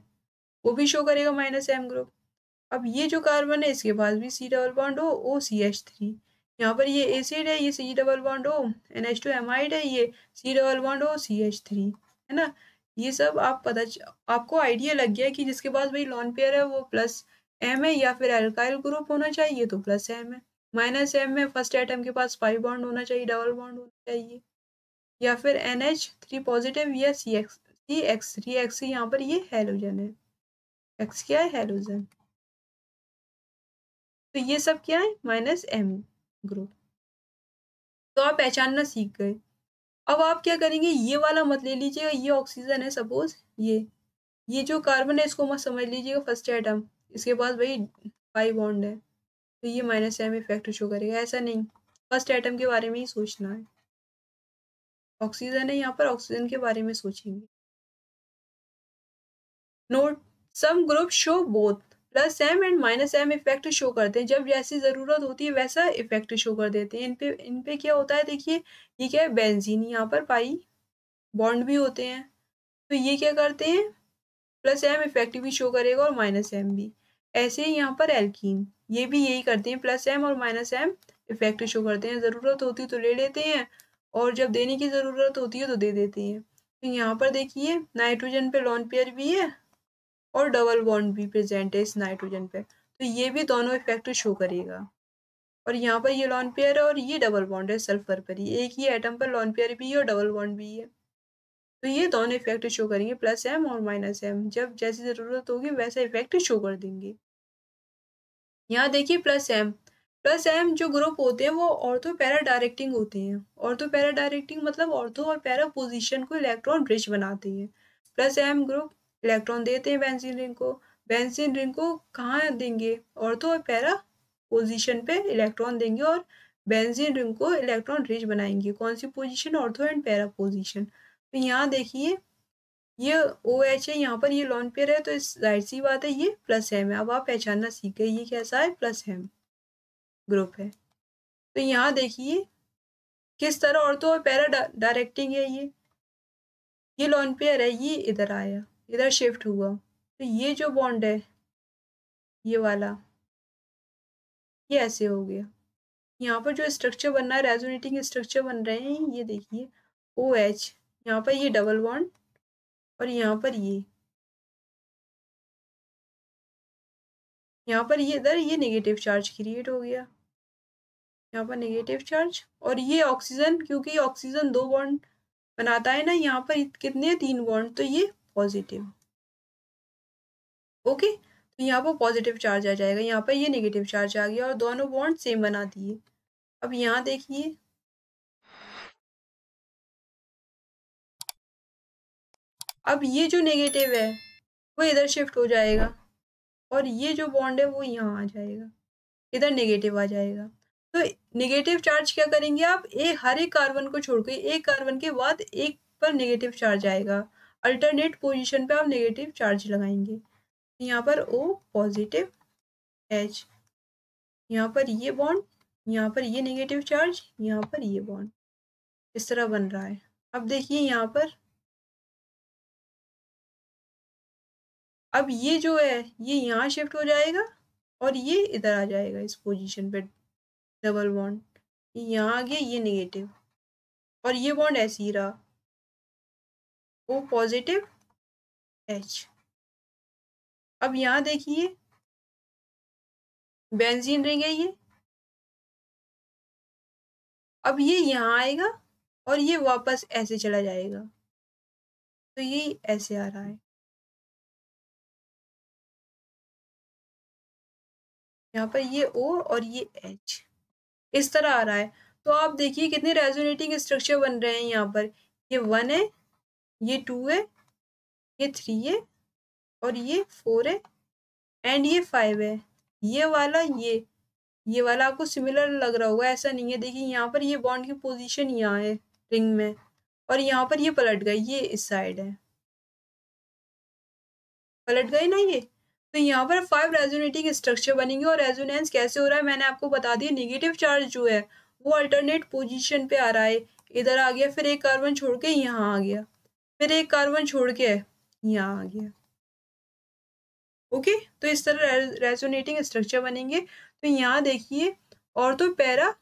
वो भी शो करेगा माइनस एम ग्रुप अब ये जो कार्बन है इसके पास भी सी डबल बॉन्ड हो ओ सी एच थ्री यहाँ पर ये एसिड है ये C double bond O N H two amide है ये सी डबल बॉन्ड हो सी एच थ्री है ना ये सब आप पता आपको आइडिया लग गया कि जिसके पास भाई लॉन पेयर है वो प्लस एम है या फिर एल्काइल ग्रुप होना चाहिए तो प्लस एम है माइनस एम में फर्स्ट एटम के पास पाई बॉन्ड होना चाहिए डबल बॉन्ड होना चाहिए या फिर एन एच थ्री पॉजिटिव या C X C X three X यहाँ पर ये हेलोजन है एक्स क्या है हेलोजन तो ये सब क्या है माइनस एम ग्रुप तो आप पहचानना सीख गए अब आप क्या करेंगे ये वाला मत ले लीजिएगा ये ऑक्सीजन है सपोज ये ये जो कार्बन है इसको मत समझ लीजिएगा फर्स्ट एटम इसके पास भाई फाइव बॉन्ड है तो ये माइनस एम इफेक्ट शो करेगा ऐसा नहीं फर्स्ट एटम के बारे में ही सोचना है ऑक्सीजन है यहाँ पर ऑक्सीजन के बारे में सोचेंगे note some group show both plus M and minus M effect show करते हैं जब जैसी ज़रूरत होती है वैसा इफेक्ट शो कर देते हैं इन पे इन पे क्या होता है देखिए ये क्या है बेंजीन यहाँ पर पाई बॉन्ड भी होते हैं तो ये क्या करते हैं प्लस एम इफेक्ट भी शो करेगा और माइनस एम भी ऐसे ही यहाँ पर एल्किन ये भी यही करते हैं प्लस एम और माइनस एम इफेक्ट शो करते हैं ज़रूरत होती तो ले लेते हैं और जब देने की ज़रूरत होती है तो दे देती हैं तो यहाँ पर देखिए नाइट्रोजन पे लॉन पेयर भी है और डबल बॉन्ड भी प्रेजेंट है इस नाइट्रोजन पे तो ये भी दोनों इफेक्ट शो करेगा और यहाँ पर ये लॉन पेयर है और ये डबल बॉन्ड है सल्फर पर ही एक ही एटम पर लॉन पेयर भी है और डबल बॉन्ड भी है तो ये दोनों इफेक्ट शो करेंगे प्लस एम और माइनस एम जब जैसी ज़रूरत होगी वैसा इफेक्ट शो कर देंगे यहाँ देखिए प्लस एम प्लस एम जो ग्रुप होते हैं वो ऑर्थो पैरा डायरेक्टिंग होते हैं ऑर्थो पैरा डायरेक्टिंग मतलब ऑर्थो और पैरा पोजिशन को इलेक्ट्रॉन ब्रिज बनाते हैं प्लस एम ग्रुप इलेक्ट्रॉन देते हैं बेंजीन रिंग को बेंजीन रिंग को कहाँ देंगे ऑर्थो और पैरा पोजिशन पे इलेक्ट्रॉन देंगे और बेंजीन रिंग को इलेक्ट्रॉन ब्रिज बनाएंगे कौन सी position ortho and para position तो यहाँ देखिए ये ओ एच है यहाँ पर ये लॉन पेयर है तो इस जाहिर सी बात है ये प्लस एम है अब आप पहचानना सीख गए ये कैसा है प्लस एम ग्रुप है तो यहाँ देखिए किस तरह औरतों और पैरा डायरेक्टिंग है ये ये लॉन पेयर है ये इधर आया इधर शिफ्ट हुआ तो ये जो बॉन्ड है ये वाला ये ऐसे हो गया यहाँ पर जो स्ट्रक्चर बन रहा है रेजोनेटिंग स्ट्रक्चर बन रहे हैं ये देखिए ओ एच यहाँ पर ये डबल बॉन्ड और यहाँ पर ये यहाँ पर ये इधर ये नेगेटिव चार्ज क्रिएट हो गया यहाँ पर नेगेटिव चार्ज और ये ऑक्सीजन क्योंकि ऑक्सीजन दो बॉन्ड बनाता है ना यहाँ पर कितने तीन बॉन्ड तो ये पॉजिटिव ओके तो यहाँ पर पॉजिटिव चार्ज आ जाएगा यहाँ पर ये नेगेटिव चार्ज आ गया और दोनों बॉन्ड सेम बना दिए अब यहाँ देखिए अब ये जो नेगेटिव है वो इधर शिफ्ट हो जाएगा और ये जो बॉन्ड है वो यहाँ आ जाएगा इधर नेगेटिव आ जाएगा तो निगेटिव चार्ज क्या करेंगे आप एक हर एक कार्बन को छोड़ के एक कार्बन के बाद एक पर निगेटिव चार्ज आएगा अल्टरनेट पोजीशन पे आप नेगेटिव चार्ज लगाएंगे यहाँ पर ओ पॉजिटिव एच यहाँ पर ये बॉन्ड यहाँ पर ये नेगेटिव चार्ज यहाँ पर ये बॉन्ड इस तरह बन रहा है अब देखिए यहाँ पर अब ये जो है ये यहाँ शिफ्ट हो जाएगा और ये इधर आ जाएगा इस पोजीशन पे डबल बॉन्ड ये यहाँ आ गया ये नेगेटिव और ये बॉन्ड ऐसे ही रहा ओ पॉजिटिव एच अब यहाँ देखिए बेंजीन रह गया ये अब ये यहाँ आएगा और ये वापस ऐसे चला जाएगा तो ये ऐसे आ रहा है यहाँ पर ये ओ और ये एच इस तरह आ रहा है तो आप देखिए कितने रेजोनेटिंग स्ट्रक्चर बन रहे हैं यहाँ पर ये वन है ये टू है ये थ्री है और ये फोर है एंड ये फाइव है ये वाला ये ये वाला आपको सिमिलर लग रहा होगा ऐसा नहीं है देखिए यहाँ पर ये बॉन्ड की पोजीशन यहाँ है रिंग में और यहाँ पर ये पलट गई ये इस साइड है पलट गई ना ये तो यहाँ पर फाइव रेजोनेटिंग स्ट्रक्चर बनेंगे और रेजोनेंस कैसे हो रहा है मैंने आपको बता दिया निगेटिव चार्ज जो है वो अल्टरनेट पोजिशन पे आ रहा है इधर आ गया फिर एक कार्बन छोड़ के यहाँ आ गया फिर एक कार्बन छोड़ के यहाँ आ गया ओके तो इस तरह रेजोनेटिंग स्ट्रक्चर बनेंगे तो यहाँ देखिए और तो पैरा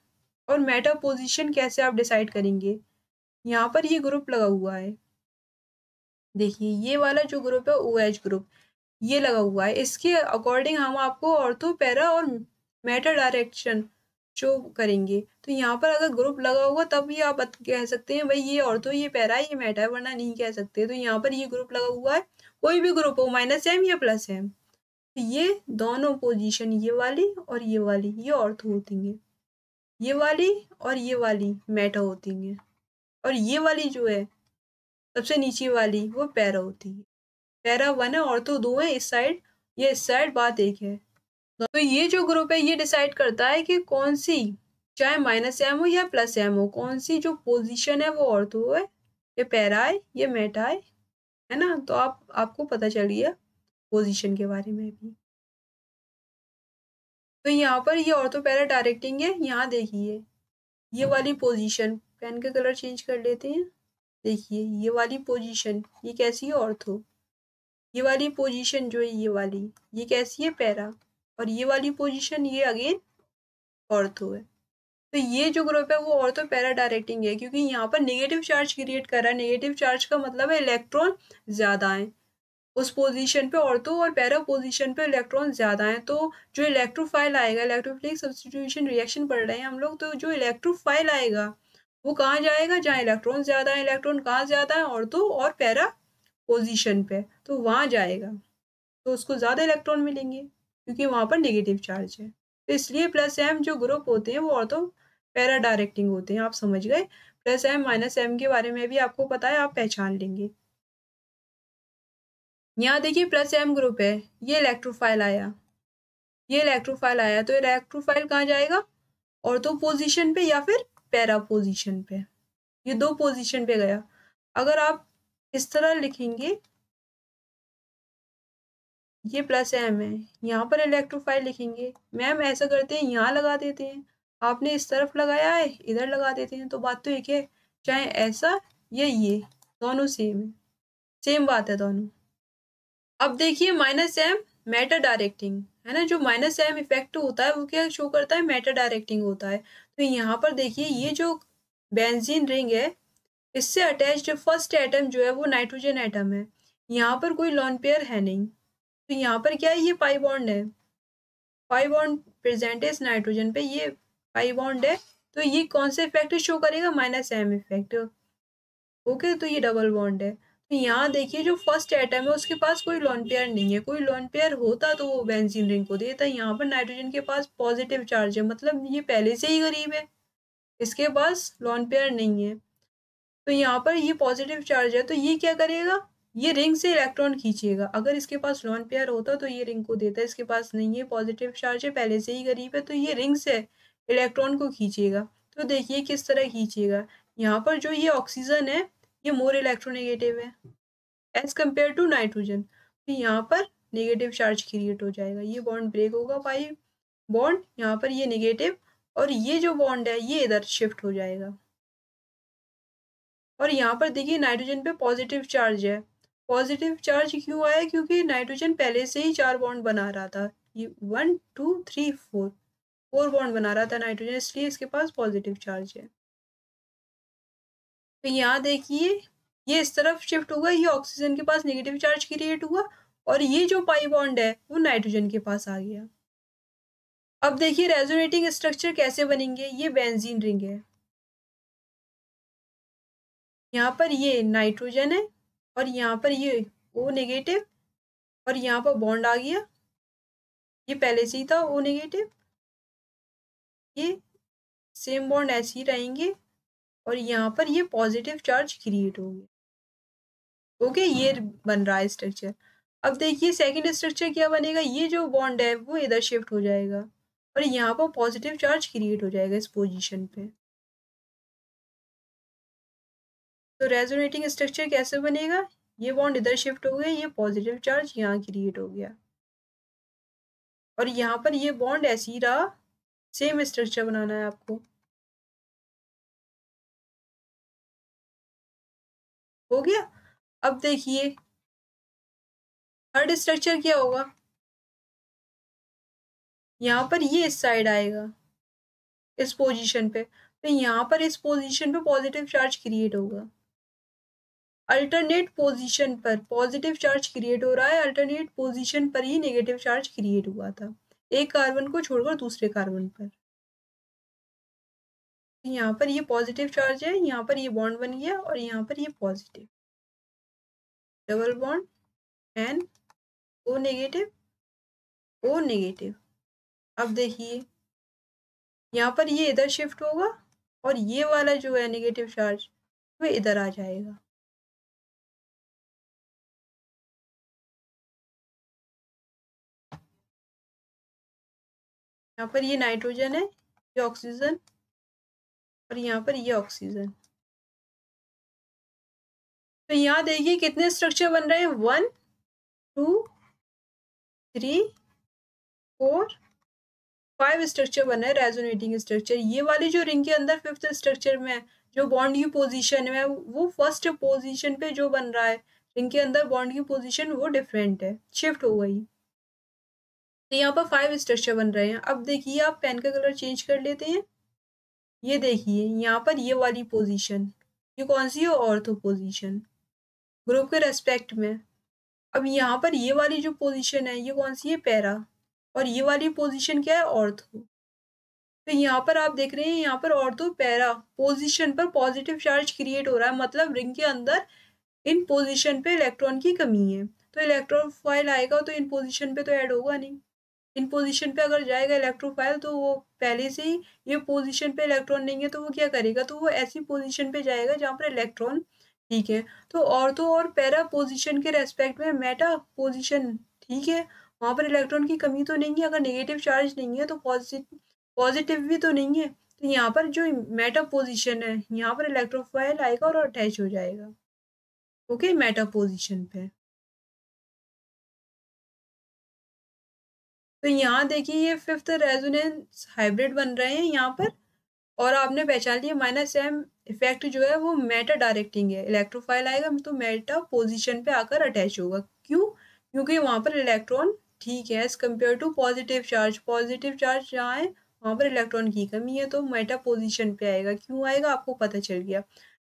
और मेटा पोजिशन कैसे आप डिसाइड करेंगे यहाँ पर ये ग्रुप लगा हुआ है देखिए ये वाला जो ग्रुप है ओ एच ग्रुप ये लगा हुआ है इसके अकॉर्डिंग हम आपको ऑर्थो पैरा और मैटर डायरेक्शन शो करेंगे तो यहाँ पर अगर ग्रुप लगा होगा तब ये आप कह सकते हैं भाई ये ऑर्थो ये पैरा ये मैटर है वरना नहीं कह सकते तो यहाँ पर ये ग्रुप लगा हुआ है कोई भी ग्रुप हो माइनस एम या प्लस एम तो ये दोनों पोजीशन ये वाली और ये वाली ये ऑर्थो होती है ये वाली और ये वाली मैटर होती है और ये वाली जो है सबसे नीचे वाली वो पैरा होती है पैरा वन है और तो दो है इस साइड ये इस साइड बात एक है तो ये जो ग्रुप है ये डिसाइड करता है कि कौन सी चाहे माइनस एम हो या प्लस एम हो कौन सी जो पोजीशन है वो ऑर्थो तो है ये पैरा है ये मेटा है है ना तो आप आपको पता चल गया पोजीशन के बारे में भी तो यहाँ पर ये औरतों पैरा डायरेक्टिंग है यहाँ देखिए ये वाली पोजिशन पेन का कलर चेंज कर लेते हैं देखिए ये वाली पोजीशन ये कैसी है ऑर्थो ये वाली पोजीशन जो है ये वाली ये कैसी है पैरा और ये वाली पोजीशन ये अगेन ऑर्थो है तो ये जो ग्रुप है वो ऑर्थो पैरा डायरेक्टिंग है क्योंकि यहाँ पर नेगेटिव चार्ज क्रिएट कर रहा है नेगेटिव चार्ज का मतलब है इलेक्ट्रॉन ज़्यादा आए उस पोजीशन पे ऑर्थो और पैरा पोजीशन पे इलेक्ट्रॉन ज़्यादा हैं तो जो इलेक्ट्रोफाइल आएगा इलेक्ट्रोफिलिक सब्सटीट्यूशन रिएक्शन पढ़ रहे हैं हम लोग तो जो इलेक्ट्रोफाइल आएगा वो कहाँ जाएगा जहाँ इलेक्ट्रॉन ज़्यादा है इलेक्ट्रॉन कहाँ ज़्यादा है ऑर्थो और पैरा पोजीशन पे तो वहाँ जाएगा तो उसको ज़्यादा इलेक्ट्रॉन मिलेंगे क्योंकि वहाँ पर नेगेटिव चार्ज है तो इसलिए प्लस एम जो ग्रुप होते हैं वो और तो पैरा डायरेक्टिंग होते हैं आप समझ गए प्लस एम माइनस एम के बारे में भी आपको पता है आप पहचान लेंगे यहाँ देखिए प्लस एम ग्रुप है ये इलेक्ट्रोफाइल आया ये इलेक्ट्रोफाइल आया तो इलेक्ट्रोफाइल कहाँ जाएगा और तो पोजिशन पे या फिर पैरा पोजिशन पे ये दो पोजिशन पे गया अगर आप इस तरह लिखेंगे ये प्लस एम है यहाँ पर इलेक्ट्रोफाइल लिखेंगे मैम ऐसा करते हैं यहाँ लगा देते हैं आपने इस तरफ लगाया है इधर लगा देते हैं तो बात तो एक है चाहे ऐसा या ये दोनों सेम है सेम बात है दोनों अब देखिए माइनस एम मैटर डायरेक्टिंग है ना जो माइनस एम इफेक्ट होता है वो क्या शो करता है मैटर डायरेक्टिंग होता है तो यहाँ पर देखिए ये जो बेंजीन रिंग है इससे अटैच्ड फर्स्ट एटम जो है वो नाइट्रोजन एटम है यहाँ पर कोई लॉन पेयर है नहीं तो यहाँ पर क्या है ये पाई बॉन्ड है पाई बॉन्ड प्रेजेंट है इस नाइट्रोजन पे ये पाई बॉन्ड है तो ये कौन से इफेक्ट शो करेगा माइनस एम इफेक्ट ओके तो ये डबल बॉन्ड है तो यहाँ देखिए जो फर्स्ट एटम है उसके पास कोई लॉन पेयर नहीं है कोई लॉन पेयर होता तो वो बेंजीन रिंग को देता यहाँ पर नाइट्रोजन के पास पॉजिटिव चार्ज है मतलब ये पहले से ही गरीब है इसके पास लॉन पेयर नहीं है तो यहाँ पर ये पॉजिटिव चार्ज है तो ये क्या करेगा ये रिंग से इलेक्ट्रॉन खींचेगा अगर इसके पास लॉन पेयर होता तो ये रिंग को देता इसके पास नहीं है पॉजिटिव चार्ज है पहले से ही गरीब है तो ये रिंग से इलेक्ट्रॉन को खींचेगा तो देखिए किस तरह खींचेगा यहाँ पर जो ये ऑक्सीजन है ये मोर इलेक्ट्रोनेगेटिव है एज कम्पेयर टू नाइट्रोजन तो यहाँ पर नेगेटिव चार्ज क्रिएट हो जाएगा ये बॉन्ड ब्रेक होगा पाई बॉन्ड यहाँ पर ये नेगेटिव और ये जो बॉन्ड है ये इधर शिफ्ट हो जाएगा और यहाँ पर देखिए नाइट्रोजन पे पॉजिटिव चार्ज है पॉजिटिव चार्ज क्यों आया क्योंकि नाइट्रोजन पहले से ही चार बॉन्ड बना रहा था ये one two three four four bond बना रहा था नाइट्रोजन इसलिए इसके पास पॉजिटिव चार्ज है तो यहाँ देखिए ये इस तरफ शिफ्ट हुआ ये ऑक्सीजन के पास नेगेटिव चार्ज क्रिएट हुआ और ये जो पाई बॉन्ड है वो नाइट्रोजन के पास आ गया अब देखिए रेजोनेटिंग स्ट्रक्चर कैसे बनेंगे ये बेंजीन रिंग है यहाँ पर ये नाइट्रोजन है और यहाँ पर ये ओ नेगेटिव और यहाँ पर बॉन्ड आ गया ये पहले से ही था ओ नेगेटिव ये सेम बॉन्ड ऐसे ही रहेंगे और यहाँ पर ये पॉजिटिव चार्ज क्रिएट हो गया ओके ये बन रहा है स्ट्रक्चर अब देखिए सेकंड स्ट्रक्चर क्या बनेगा ये जो बॉन्ड है वो इधर शिफ्ट हो जाएगा और यहाँ पर पॉजिटिव चार्ज क्रिएट हो जाएगा इस पोजीशन पे तो रेजोनेटिंग स्ट्रक्चर कैसे बनेगा ये बॉन्ड इधर शिफ्ट हो गया ये पॉजिटिव चार्ज यहाँ क्रिएट हो गया और यहाँ पर ये बॉन्ड ऐसे ही रहा सेम स्ट्रक्चर बनाना है आपको हो गया अब देखिए थर्ड स्ट्रक्चर क्या होगा यहाँ पर ये इस साइड आएगा इस पोजीशन पे तो यहाँ पर इस पोजीशन पे पॉजिटिव चार्ज क्रिएट होगा अल्टरनेट पोजीशन पर पॉजिटिव चार्ज क्रिएट हो रहा है अल्टरनेट पोजीशन पर ही नेगेटिव चार्ज क्रिएट हुआ था एक कार्बन को छोड़कर दूसरे कार्बन पर यहाँ पर ये पॉजिटिव चार्ज है यहाँ पर ये बॉन्ड बन गया और यहाँ पर ये positive double bond N O negative O negative अब देखिए यहाँ पर ये इधर शिफ्ट होगा और ये वाला जो है नेगेटिव चार्ज वो इधर आ जाएगा यहाँ पर ये नाइट्रोजन है ये ऑक्सीजन और यहाँ पर ये ऑक्सीजन तो यहाँ देखिए कितने स्ट्रक्चर बन रहे हैं one two three four five structure बन रहे हैं रेजोनेटिंग स्ट्रक्चर ये वाली जो रिंग के अंदर फिफ्थ स्ट्रक्चर में है जो बॉन्ड की पोजीशन में वो फर्स्ट पोजीशन पे जो बन रहा है रिंग के अंदर बॉन्ड की पोजीशन वो डिफरेंट है शिफ्ट हो गई तो यहाँ पर फाइव स्ट्रक्चर बन रहे हैं अब देखिए आप पेन का कलर चेंज कर लेते हैं ये देखिए यहाँ पर ये वाली पोजीशन ये कौन सी है ऑर्थो पोजीशन ग्रुप के रेस्पेक्ट में अब यहाँ पर ये वाली जो पोजीशन है ये कौन सी है पैरा और ये वाली पोजीशन क्या है ऑर्थो तो यहाँ पर आप देख रहे हैं यहाँ पर ऑर्थो पैरा पोजीशन पर पॉजिटिव चार्ज क्रिएट हो रहा है मतलब रिंग के अंदर इन पोजिशन पर इलेक्ट्रॉन की कमी है तो इलेक्ट्रॉन फाइल आएगा तो इन पोजिशन पर तो ऐड होगा नहीं इन पोजीशन पे अगर जाएगा इलेक्ट्रोफाइल तो वो पहले से ही ये पोजीशन पे इलेक्ट्रॉन नहीं है तो वो क्या करेगा तो वो ऐसी पोजीशन पे जाएगा जहाँ पर इलेक्ट्रॉन ठीक है तो और तो और पैरा पोजीशन के रेस्पेक्ट में मेटा पोजीशन ठीक है वहाँ पर इलेक्ट्रॉन की कमी तो नहीं है अगर नेगेटिव चार्ज नहीं है तो पॉजिटिव पॉजिटिव भी तो नहीं है तो यहाँ पर जो मेटा पोजिशन है यहाँ पर इलेक्ट्रोफाइल आएगा और अटैच हो जाएगा ओके मेटा पोजिशन पे तो यहाँ देखिए ये फिफ्थ रेजोनेंस हाइब्रिड बन रहे हैं यहाँ पर और आपने पहचान लिया माइनस एम इफेक्ट जो है वो मेटा डायरेक्टिंग है इलेक्ट्रोफाइल आएगा तो मेटा पोजिशन पर आकर अटैच होगा क्यों क्योंकि वहाँ पर इलेक्ट्रॉन ठीक है as compare to positive charge positive charge जहाँ है वहाँ पर इलेक्ट्रॉन की कमी है तो मेटा पोजिशन पर आएगा क्यों आएगा आपको पता चल गया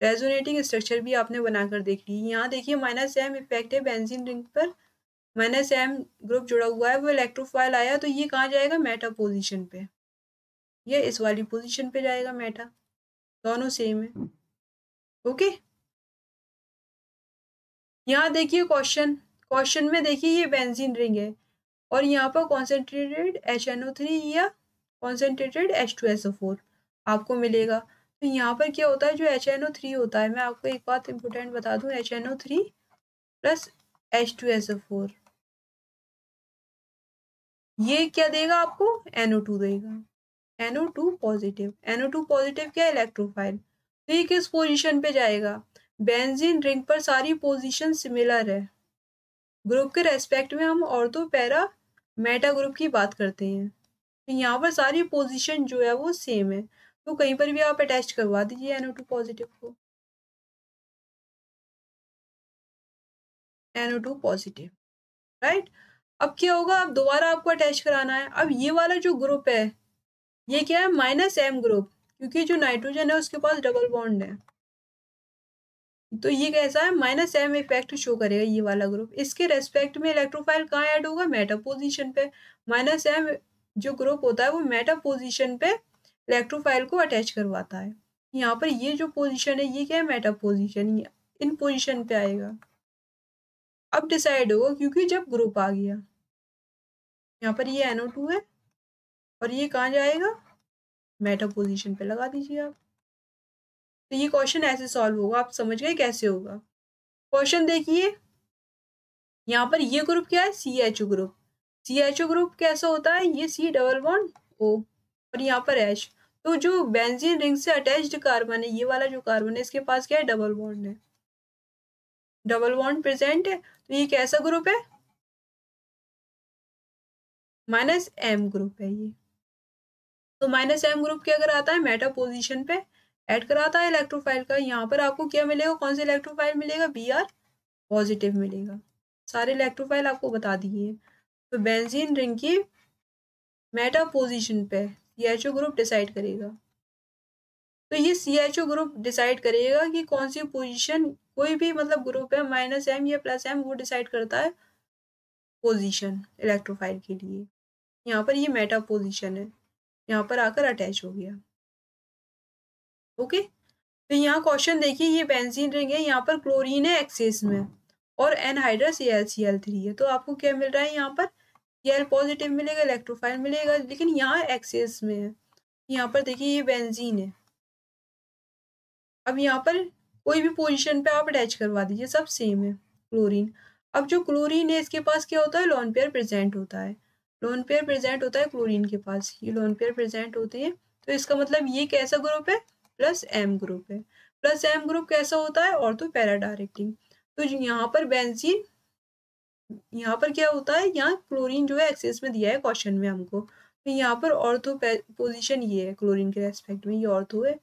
रेजोनेटिंग स्ट्रक्चर भी आपने बनाकर देख ली यहाँ देखिए माइनस एम इफेक्ट है बेंजीन रिंग पर माइनस एम ग्रुप जुड़ा हुआ है वो इलेक्ट्रोफाइल आया तो ये कहाँ जाएगा मेटा पोजीशन पे ये इस वाली पोजीशन पे जाएगा मेटा दोनों सेम है ओके यहाँ देखिए क्वेश्चन क्वेश्चन में देखिए ये बेंजीन रिंग है और यहाँ पर concentrated H N O three या concentrated H two S O four आपको मिलेगा तो यहाँ पर क्या होता है जो एच एन ओ थ्री होता है मैं आपको एक बात इम्पोर्टेंट बता दूँ H N O three plus H two S O four ये क्या देगा आपको एनओ टू देगा NO two positive NO two positive क्या इलेक्ट्रोफाइल तो ये किस पोजिशन पे जाएगा बेंजीन रिंग पर सारी पोजिशन सिमिलर है ग्रुप के रेस्पेक्ट में हम और तो पैरा मेटा ग्रुप की बात करते हैं तो यहाँ पर सारी पोजिशन जो है वो सेम है तो कहीं पर भी आप अटैच करवा दीजिए एनओ टू पॉजिटिव को NO two positive right right? अब क्या होगा अब दोबारा आपको अटैच कराना है अब ये वाला जो ग्रुप है ये क्या है माइनस एम ग्रुप क्योंकि जो नाइट्रोजन है उसके पास डबल बॉन्ड है तो ये कैसा है माइनस एम इफेक्ट शो करेगा ये वाला ग्रुप इसके रेस्पेक्ट में इलेक्ट्रोफाइल कहाँ ऐड होगा मेटा पोजिशन पे माइनस एम जो ग्रुप होता है वो मेटा पोजिशन पे इलेक्ट्रोफाइल को अटैच करवाता है यहाँ पर ये जो पोजिशन है ये क्या है मेटा पोजिशन इन पोजिशन पे आएगा अब डिसाइड होगा क्योंकि जब ग्रुप आ गया यहाँ पर ये टू है और ये कहाँ जाएगा मेटा पोजीशन पे लगा दीजिए आप तो ये क्वेश्चन ऐसे सॉल्व होगा आप समझ गए कैसे होगा क्वेश्चन देखिए यहाँ पर ये ग्रुप क्या है C H O group C H O group कैसा होता है ये सी डबल बॉन्ड ओ और यहाँ पर एच तो जो बेंजीन रिंग से अटैच्ड कार्बन है ये वाला जो कार्बन है इसके पास क्या है डबल बॉन्ड है डबल बॉन्ड प्रेजेंट है तो ये कैसा ग्रुप है माइनस एम ग्रुप है ये तो माइनस एम ग्रुप क्या आता है मेटा पोजिशन पे ऐड कराता है इलेक्ट्रोफाइल का यहाँ पर आपको क्या मिलेगा कौन सा इलेक्ट्रोफाइल मिलेगा बी आर पॉजिटिव मिलेगा सारे इलेक्ट्रोफाइल आपको बता दिए तो बेंजीन रिंग की मेटा पोजिशन पे C H O group decide करेगा तो ये C H O group decide करेगा कि कौन सी पोजिशन कोई भी मतलब ग्रुप है माइनस एम या प्लस एम वो डिसाइड करता है पोजिशन इलेक्ट्रोफाइल के लिए यहाँ पर ये मेटा पोजिशन है यहाँ पर आकर अटैच हो गया ओके तो यहाँ क्वेश्चन देखिए ये बेंजीन रिंग है यहाँ पर क्लोरीन है एक्सेस में और anhydrous L C L three है तो आपको क्या मिल रहा है यहाँ पर एल पॉजिटिव मिलेगा इलेक्ट्रोफाइल मिलेगा लेकिन यहाँ एक्सेस में है यहाँ पर देखिए ये बेंजीन है अब यहाँ पर कोई भी पोजिशन पर आप अटैच करवा दीजिए सब सेम है क्लोरीन अब जो क्लोरीन है इसके पास क्या होता है लॉन पेयर प्रेजेंट होता है लोन पेयर प्रेजेंट होता है क्लोरीन के पास ये लोन पेयर प्रेजेंट होते हैं तो इसका मतलब ये कैसा ग्रुप है प्लस एम ग्रुप है प्लस एम ग्रुप कैसा होता है और तो पैरा डायरेक्टिंग तो यहाँ पर बेंजीन यहाँ पर क्या होता है यहाँ क्लोरीन जो है एक्सेस में दिया है क्वेश्चन में हमको तो यहाँ पर ऑर्थो पोजीशन ये है क्लोरीन के रेस्पेक्ट में ये ऑर्थो है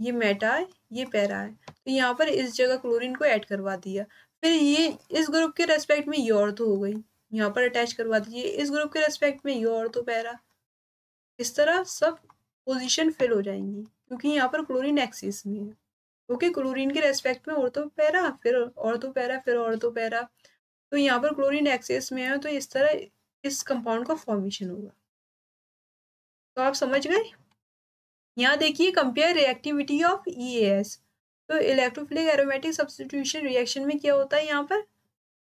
ये मेटा है ये पैरा है तो यहाँ पर इस जगह क्लोरीन को ऐड करवा दिया फिर ये इस ग्रुप के रेस्पेक्ट में ये ऑर्थो हो गई यहाँ पर अटैच करवा दीजिए इस ग्रुप के रेस्पेक्ट में ये और तो पैरा इस तरह सब पोजीशन फिल हो जाएंगी क्योंकि यहाँ पर क्लोरीन एक्सिस में है ओके क्लोरीन के रेस्पेक्ट में और तो पैरा फिर और तो पैरा फिर और तो पैरा तो यहाँ पर क्लोरीन एक्सेस में है तो इस तरह इस कंपाउंड का फॉर्मेशन होगा तो आप समझ गए यहाँ देखिए कंपेयर रिएक्टिविटी ऑफ ई तो इलेक्ट्रोफिलिक एरोमेटिक सब्सटीट्यूशन रिएक्शन में क्या होता है यहाँ पर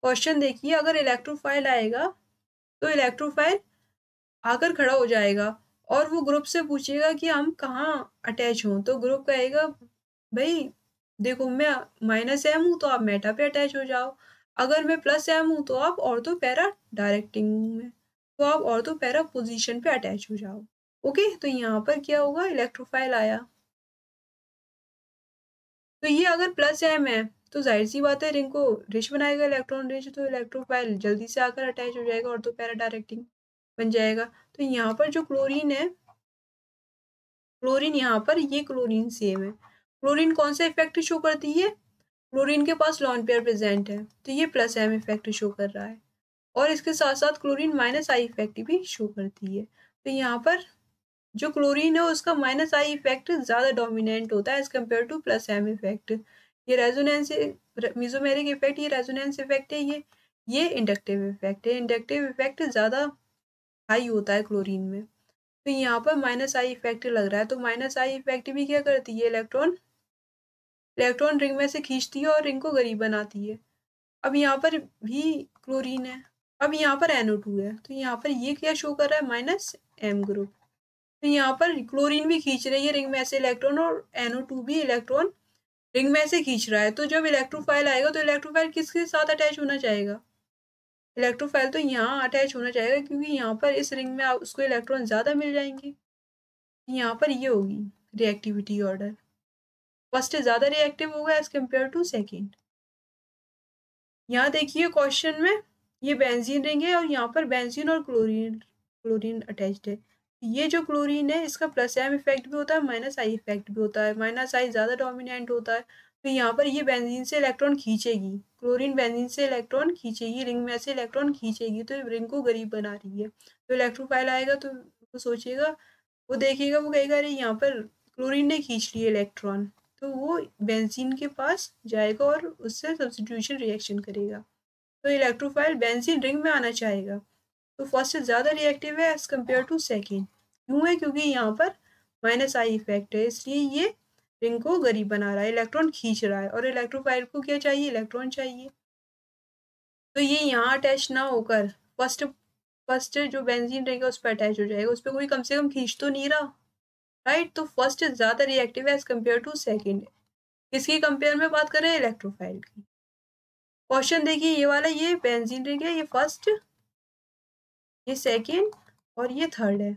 क्वेश्चन देखिए अगर इलेक्ट्रोफाइल आएगा तो इलेक्ट्रोफाइल आकर खड़ा हो जाएगा और वो ग्रुप से पूछेगा कि हम कहाँ अटैच हों तो ग्रुप कहेगा भाई देखो मैं माइनस एम हूँ तो आप मेटा पे अटैच हो जाओ अगर मैं प्लस एम हूँ तो आप और तो पैरा डायरेक्टिंग में तो आप और तो पैरा पोजिशन पे अटैच हो जाओ ओके तो यहाँ पर क्या होगा इलेक्ट्रोफाइल आया तो ये अगर प्लस एम है तो जाहिर सी बात है रिंग को रिच बनाएगा इलेक्ट्रॉन रिच तो इलेक्ट्रोफाइल जल्दी से आकर अटैच हो जाएगा और तो पैरा डायरेक्टिंग बन जाएगा तो यहाँ पर जो क्लोरीन है क्लोरीन यहाँ पर ये क्लोरीन सेम है क्लोरीन कौन सा इफेक्ट शो करती है क्लोरीन के पास लॉन पेयर प्रेजेंट है तो ये प्लस एम इफेक्ट शो कर रहा है और इसके साथ साथ क्लोरीन माइनस आई इफेक्ट भी शो करती है तो यहाँ पर जो क्लोरीन है उसका माइनस आई इफेक्ट ज़्यादा डोमिनेंट होता है as compare to plus M effect ये रेजोनेंस मिजोमेरिक इफेक्ट ये रेजोनेंस इफेक्ट है ये ये इंडक्टिव इफेक्ट है इंडक्टिव इफेक्ट ज़्यादा हाई होता है क्लोरीन में तो यहाँ पर माइनस आई इफेक्ट लग रहा है तो माइनस आई इफेक्ट भी क्या करती है इलेक्ट्रॉन इलेक्ट्रॉन रिंग में से खींचती है और रिंग को गरीब बनाती है अब यहाँ पर भी क्लोरीन है अब यहाँ पर एनओ टू है तो यहाँ पर ये क्या शो कर रहा है माइनस एम ग्रुप तो यहाँ पर क्लोरीन भी खींच रही है रिंग में से इलेक्ट्रॉन और एनओ टू भी इलेक्ट्रॉन रिंग में से खींच रहा है तो जब इलेक्ट्रोफाइल आएगा तो इलेक्ट्रोफाइल किसके साथ अटैच होना चाहेगा इलेक्ट्रोफाइल तो यहाँ अटैच होना चाहेगा क्योंकि यहाँ पर इस रिंग में उसको इलेक्ट्रॉन ज़्यादा मिल जाएंगे यहाँ पर ये होगी रिएक्टिविटी ऑर्डर फर्स्ट ज़्यादा रिएक्टिव होगा एज कम्पेयर टू सेकेंड यहाँ देखिए क्वेश्चन में ये बेंजीन रिंग है और यहाँ पर बेंजीन और क्लोरीन क्लोरीन अटैच्ड है ये जो क्लोरीन है इसका प्लस एम इफेक्ट भी होता है माइनस आई इफेक्ट भी होता है माइनस आई ज़्यादा डोमिनेंट होता है तो यहाँ पर ये बेंजीन से इलेक्ट्रॉन खींचेगी क्लोरीन बेंजीन से इलेक्ट्रॉन खींचेगी रिंग में से इलेक्ट्रॉन खींचेगी तो रिंग को गरीब बना रही है तो इलेक्ट्रोफाइल आएगा तो वो सोचेगा वो देखेगा वो कहेगा अरे यहाँ पर क्लोरीन ने खींच लिए इलेक्ट्रॉन तो वो बेंजीन के पास जाएगा और उससे सब्सटीट्यूशन रिएक्शन करेगा तो इलेक्ट्रोफाइल बेंजीन रिंग में आना चाहेगा तो फर्स्ट ज़्यादा रिएक्टिव है एज़ कम्पेयर टू सेकेंड क्यों है क्योंकि यहाँ पर माइनस आई इफेक्ट है इसलिए ये रिंग को गरीब बना रहा है इलेक्ट्रॉन खींच रहा है और इलेक्ट्रोफाइल को क्या चाहिए इलेक्ट्रॉन चाहिए तो ये यहाँ अटैच ना होकर फर्स्ट फर्स्ट जो बेंजीन रहेगा उस पर अटैच हो जाएगा उस पर कोई कम से कम खींच तो नहीं रहा राइट तो फर्स्ट ज़्यादा रिएक्टिव है एज कम्पेयर टू सेकेंड इसकी कंपेयर में बात करें इलेक्ट्रोफाइल की क्वेश्चन देखिए ये वाला ये बेंजीन रिंग है ये फर्स्ट ये सेकेंड और ये थर्ड है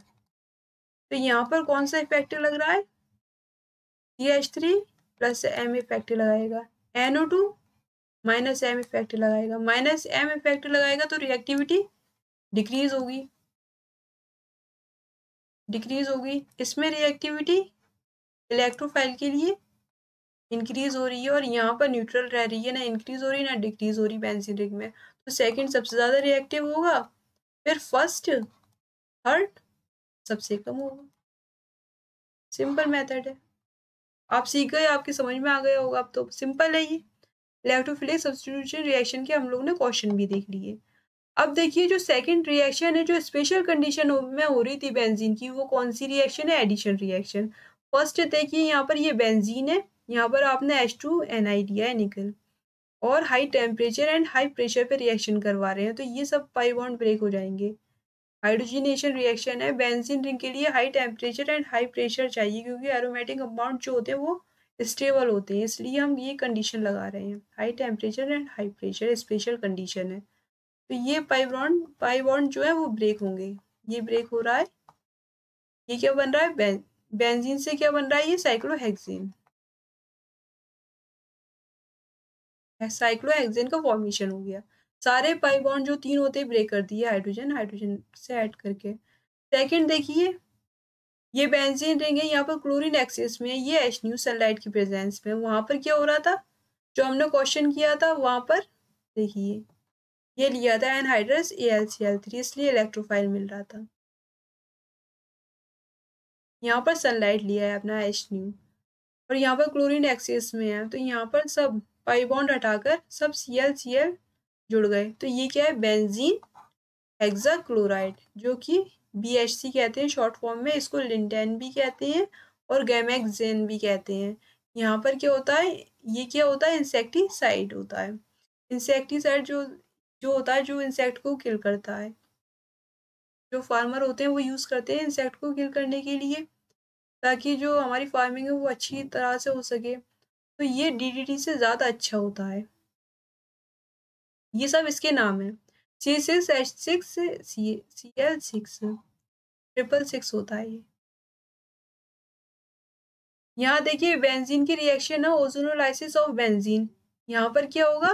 तो यहाँ पर कौन सा इफेक्टिव लग रहा है C H three plus M effective लगाएगा NO two minus M effective लगाएगा माइनस एम इफेक्टिव लगाएगा तो रिएक्टिविटी डिक्रीज होगी डिक्रीज होगी इसमें रिएक्टिविटी इलेक्ट्रोफाइल के लिए इंक्रीज हो रही है और यहाँ पर न्यूट्रल रह रही है ना इंक्रीज हो रही है ना डिक्रीज हो रही है बेंसिन रिंग में तो सेकंड सबसे ज़्यादा रिएक्टिव होगा फिर फर्स्ट थर्ड सबसे कम होगा सिंपल मेथड है आप सीख गए आपके समझ में आ गया होगा अब तो सिंपल है ये लेफ्टोफिलिक सब्सटीट्यूशन रिएक्शन के हम लोग ने क्वेश्चन भी देख लिए अब देखिए जो सेकंड रिएक्शन है जो स्पेशल कंडीशन में हो रही थी बेंजीन की वो कौन सी रिएक्शन है एडिशन रिएक्शन फर्स्ट देखिए यहाँ पर ये बेंजीन है यहाँ पर आपने H two N I D है निकल और high temperature and high pressure पे रिएक्शन करवा रहे हैं तो ये सब पाई बॉन्ड ब्रेक हो जाएंगे हाइड्रोजिनेशन रिएक्शन है बेंजीन रिंग के लिए high temperature and high pressure चाहिए क्योंकि एरोमेटिक कंपाउंड जो होते हैं वो स्टेबल होते हैं इसलिए हम ये कंडीशन लगा रहे हैं high temperature and high pressure special condition है तो ये पाइबॉन्ड पाइबॉन्ड जो है वो ब्रेक होंगे ये ब्रेक हो रहा है ये क्या बन रहा है बेंजीन से क्या बन रहा है ये साइक्लोहेक्सेन साइक्लोहेक्सेन का फॉर्मेशन हो गया सारे पाई बॉन्ड जो तीन होते ब्रेक कर दिए हाइड्रोजन हाइड्रोजन से ऐड करके सेकंड देखिए ये बेंजीन रिंग है यहाँ पर क्लोरीन एक्सिस में ये एच न्यू सनलाइट की प्रेजेंस में वहाँ पर क्या हो रहा था जो हमने क्वेश्चन किया था वहाँ पर देखिए ये लिया था anhydrous A L C L three इसलिए इलेक्ट्रोफाइल मिल रहा था यहाँ पर सनलाइट लिया है अपना एच न्यू और यहाँ पर क्लोरीन एक्सिस में है तो यहाँ पर सब पाइबॉन्ड हटाकर सब सी एल सी एल जुड़ गए तो ये क्या है बेंजीन हेक्साक्लोराइड जो कि बी एच सी कहते हैं शॉर्ट फॉर्म में इसको लिंटेन भी कहते हैं और गैमेक्जेन भी कहते हैं यहाँ पर क्या होता है ये क्या होता है इंसेक्टीसाइड होता है इंसेक्टीसाइड जो जो होता है जो इंसेक्ट को किल करता है जो फार्मर होते हैं वो यूज़ करते हैं इंसेक्ट को किल करने के लिए ताकि जो हमारी फार्मिंग है वो अच्छी तरह से हो सके तो ये डीडीटी से ज़्यादा अच्छा होता है ये सब इसके नाम है C six H six C L six triple six होता है ये यहाँ देखिए बेंजीन की रिएक्शन है ओजोनोलाइसिस ऑफ बेंजीन यहाँ पर क्या होगा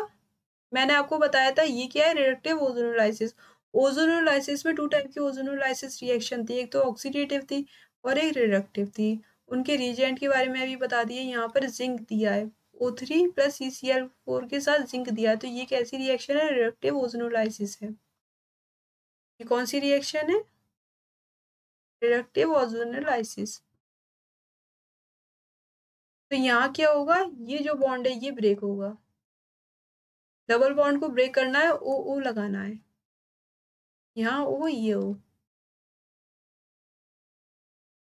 मैंने आपको बताया था ये क्या है रिडक्टिव ओजोनोलाइसिस ओजोनोलाइसिस में टू टाइप की ओजोनोलाइसिस रिएक्शन थी एक तो ऑक्सीडेटिव थी और एक रिडक्टिव थी उनके रिजेंट के बारे में अभी बता दिए यहाँ पर जिंक दिया है O three plus C C L four के साथ जिंक दिया तो ये कैसी रिएक्शन है रिडक्टिव ओजोनोलाइसिस है ये कौन सी रिएक्शन है रिडक्टिव ओजोनोलाइसिस तो यहाँ क्या होगा ये जो बॉन्ड है ये ब्रेक होगा डबल बॉन्ड को ब्रेक करना है ओ ओ लगाना है यहाँ ओ ये ओ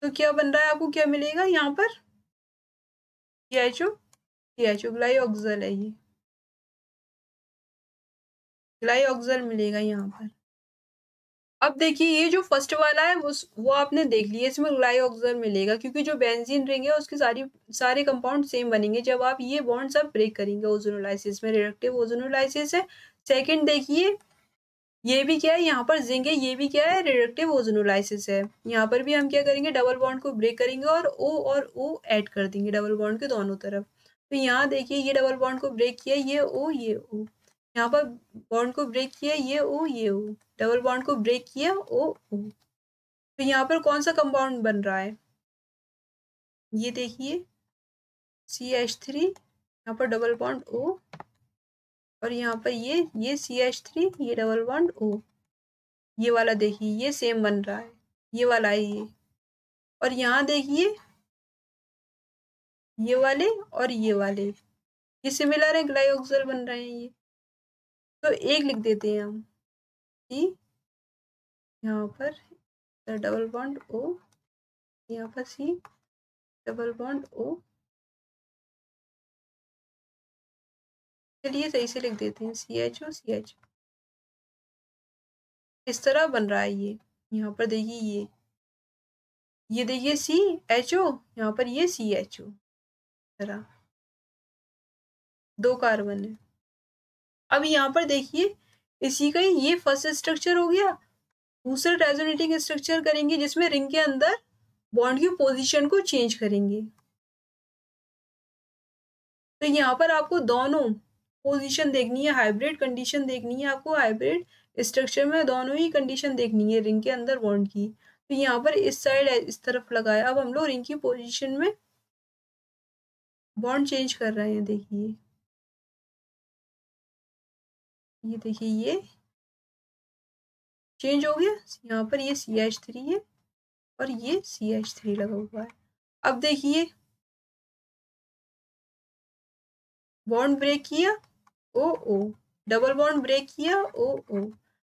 तो क्या बन रहा है आपको क्या मिलेगा यहाँ पर ये एच ओ है है ये मिलेगा यहाँ पर अब देखिए ये जो फर्स्ट वाला है वो वो आपने देख लिया इसमें ग्लाई ऑक्सल मिलेगा क्योंकि जो बेंजीन रिंग है उसके सारी सारे कंपाउंड सेम बनेंगे जब आप ये बॉन्ड सब ब्रेक करेंगे ओजोनोलाइसिस में रिडक्टिव ओजोनोलाइसिस है सेकंड देखिए ये भी क्या है यहाँ पर जिंक है ये भी क्या है रिडक्टिव ओजोनोलाइसिस है यहाँ पर भी हम क्या करेंगे डबल बॉन्ड को ब्रेक करेंगे और ओ और ओ ऐड कर देंगे डबल बॉन्ड के दोनों तरफ तो यहाँ देखिए ये डबल बॉन्ड को ब्रेक किया ये ओ ये ओ यहाँ पर बॉन्ड को ब्रेक किया ये ओ ये ओ डबल बॉन्ड को ब्रेक किया ओ ओ तो यहाँ पर कौन सा कंपाउंड बन रहा है ये देखिए सी एच थ्री यहाँ पर डबल बॉन्ड ओ और यहाँ पर ये ये सी एच थ्री ये डबल बॉन्ड ओ ये वाला देखिए ये सेम बन रहा है ये वाला है ये और यहाँ देखिए ये वाले और ये वाले ये सिमिलर है ग्लाइऑक्सल बन रहे हैं ये तो एक लिख देते हैं हम कि यहाँ पर डबल बॉन्ड ओ यहाँ पर सी डबल बॉन्ड ओ चलिए सही से लिख देते हैं सी एच ओ सी एच इस तरह बन रहा है ये यहाँ पर देखिए ये ये देखिए सी एच ओ यहाँ पर ये सी एच ओ तरह दो कार्बन है अब यहाँ पर देखिए इसी का ही ये फर्स्ट स्ट्रक्चर हो गया दूसरा रेजोनेटिंग स्ट्रक्चर करेंगे जिसमें रिंग के अंदर बॉन्ड की पोजीशन को चेंज करेंगे तो यहाँ पर आपको दोनों पोजीशन देखनी है हाइब्रिड कंडीशन देखनी है आपको हाइब्रिड स्ट्रक्चर में दोनों ही कंडीशन देखनी है रिंग के अंदर बॉन्ड की तो यहाँ पर इस साइड इस तरफ लगाया अब हम लोग रिंग की पोजिशन में बॉन्ड चेंज कर रहे हैं देखिए ये देखिए ये चेंज हो गया यहाँ पर ये सी एच थ्री है और ये सी एच थ्री लगा हुआ है अब देखिए बॉन्ड ब्रेक किया O O double bond break किया O O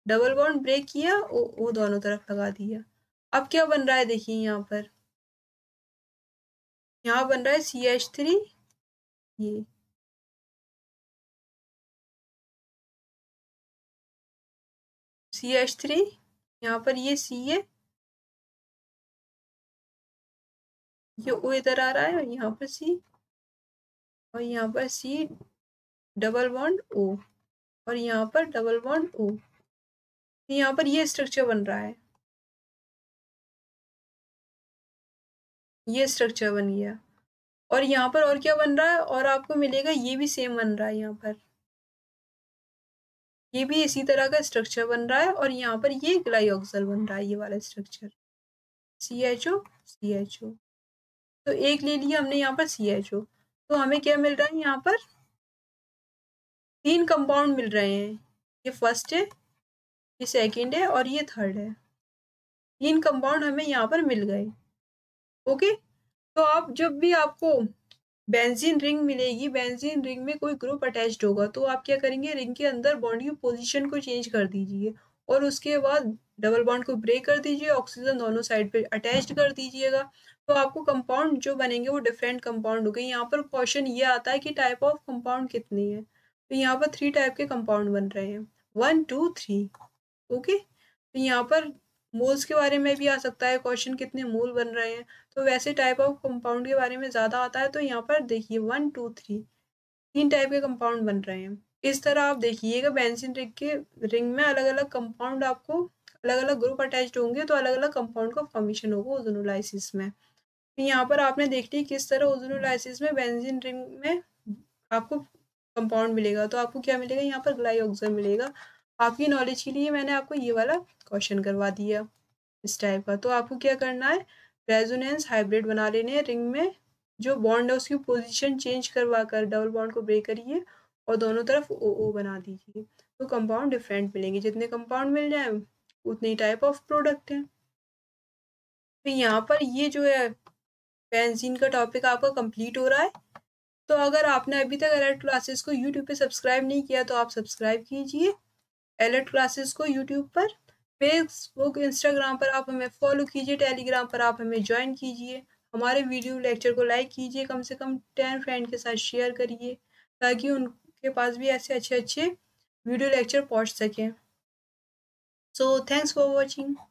double bond break किया ओ ओ दोनों तरफ लगा दिया अब क्या बन रहा है देखिए यहाँ पर यहाँ बन रहा है सी एच थ्री ये सी एच थ्री यहाँ पर ये सी है ये ओ इधर आ रहा है और यहाँ पर सी और यहाँ पर सी डबल बॉन्ड ओ और यहाँ पर डबल बॉन्ड ओ यहाँ पर ये स्ट्रक्चर बन रहा है ये स्ट्रक्चर बन गया और यहाँ पर और क्या बन रहा है और आपको मिलेगा ये भी सेम बन रहा है यहाँ पर ये भी इसी तरह का स्ट्रक्चर बन रहा है और यहाँ पर ये ग्लाइऑक्सल बन रहा है ये वाला structure C H O C H O तो एक ले लिया हमने यहाँ पर सी एच ओ तो हमें क्या मिल रहा है यहाँ पर तीन कंपाउंड मिल रहे हैं ये फर्स्ट है ये सेकंड है और ये थर्ड है तीन कंपाउंड हमें यहाँ पर मिल गए ओके तो आप जब भी आपको बेंजीन रिंग मिलेगी बेंजीन रिंग में कोई ग्रुप अटैच्ड होगा तो आप क्या करेंगे रिंग के अंदर बॉन्ड की पोजीशन को चेंज कर दीजिए और उसके बाद डबल बॉन्ड को ब्रेक कर दीजिए ऑक्सीजन दोनों साइड पे अटैच्ड कर दीजिएगा तो आपको कंपाउंड जो बनेंगे वो डिफरेंट कंपाउंड हो गए यहाँ पर क्वेश्चन ये आता है कि टाइप ऑफ कंपाउंड कितनी है तो यहाँ पर थ्री टाइप के कंपाउंड बन रहे हैं वन टू थ्री ओके तो यहाँ पर मूल्स के बारे में भी आ सकता है क्वेश्चन कितने मूल बन रहे हैं तो वैसे टाइप ऑफ कंपाउंड के बारे में ज़्यादा आता है तो यहाँ पर देखिए वन टू थ्री तीन टाइप के कंपाउंड बन रहे हैं इस तरह आप देखिएगा बेंसिन रिंग के रिंग में अलग अलग कंपाउंड आपको अलग अलग ग्रुप अटैच होंगे तो अलग अलग कंपाउंड का फॉर्मेशन होगा ओजोनोलाइसिस में तो यहाँ पर आपने देख ली किस तरह ओजोनोलाइसिस में बेंजीन रिंग में आपको कंपाउंड मिलेगा तो आपको क्या मिलेगा यहाँ पर ग्लाइऑक्सा मिलेगा आपकी नॉलेज के लिए मैंने आपको ये वाला क्वेश्चन करवा दिया इस टाइप का तो आपको क्या करना है रेजोनेंस हाइब्रिड बना लेने हैं रिंग में जो बॉन्ड है उसकी पोजीशन चेंज करवा कर डबल बॉन्ड को ब्रेक करिए और दोनों तरफ ओ ओ बना दीजिए तो कंपाउंड डिफरेंट मिलेंगे जितने कंपाउंड मिल जाए उतने टाइप ऑफ प्रोडक्ट हैं तो यहाँ पर ये जो है पेंजीन का टॉपिक आपका कंप्लीट हो रहा है तो अगर आपने अभी तक अलर्ट क्लासेस को यूट्यूब पे सब्सक्राइब नहीं किया तो आप सब्सक्राइब कीजिए एलर्ट क्लासेस को यूट्यूब पर फेसबुक इंस्टाग्राम पर आप हमें फॉलो कीजिए टेलीग्राम पर आप हमें ज्वाइन कीजिए हमारे वीडियो लेक्चर को लाइक कीजिए कम से कम टेन फ्रेंड के साथ शेयर करिए ताकि उनके पास भी ऐसे अच्छे अच्छे वीडियो लेक्चर पहुँच सकें सो थैंक्स फॉर वॉचिंग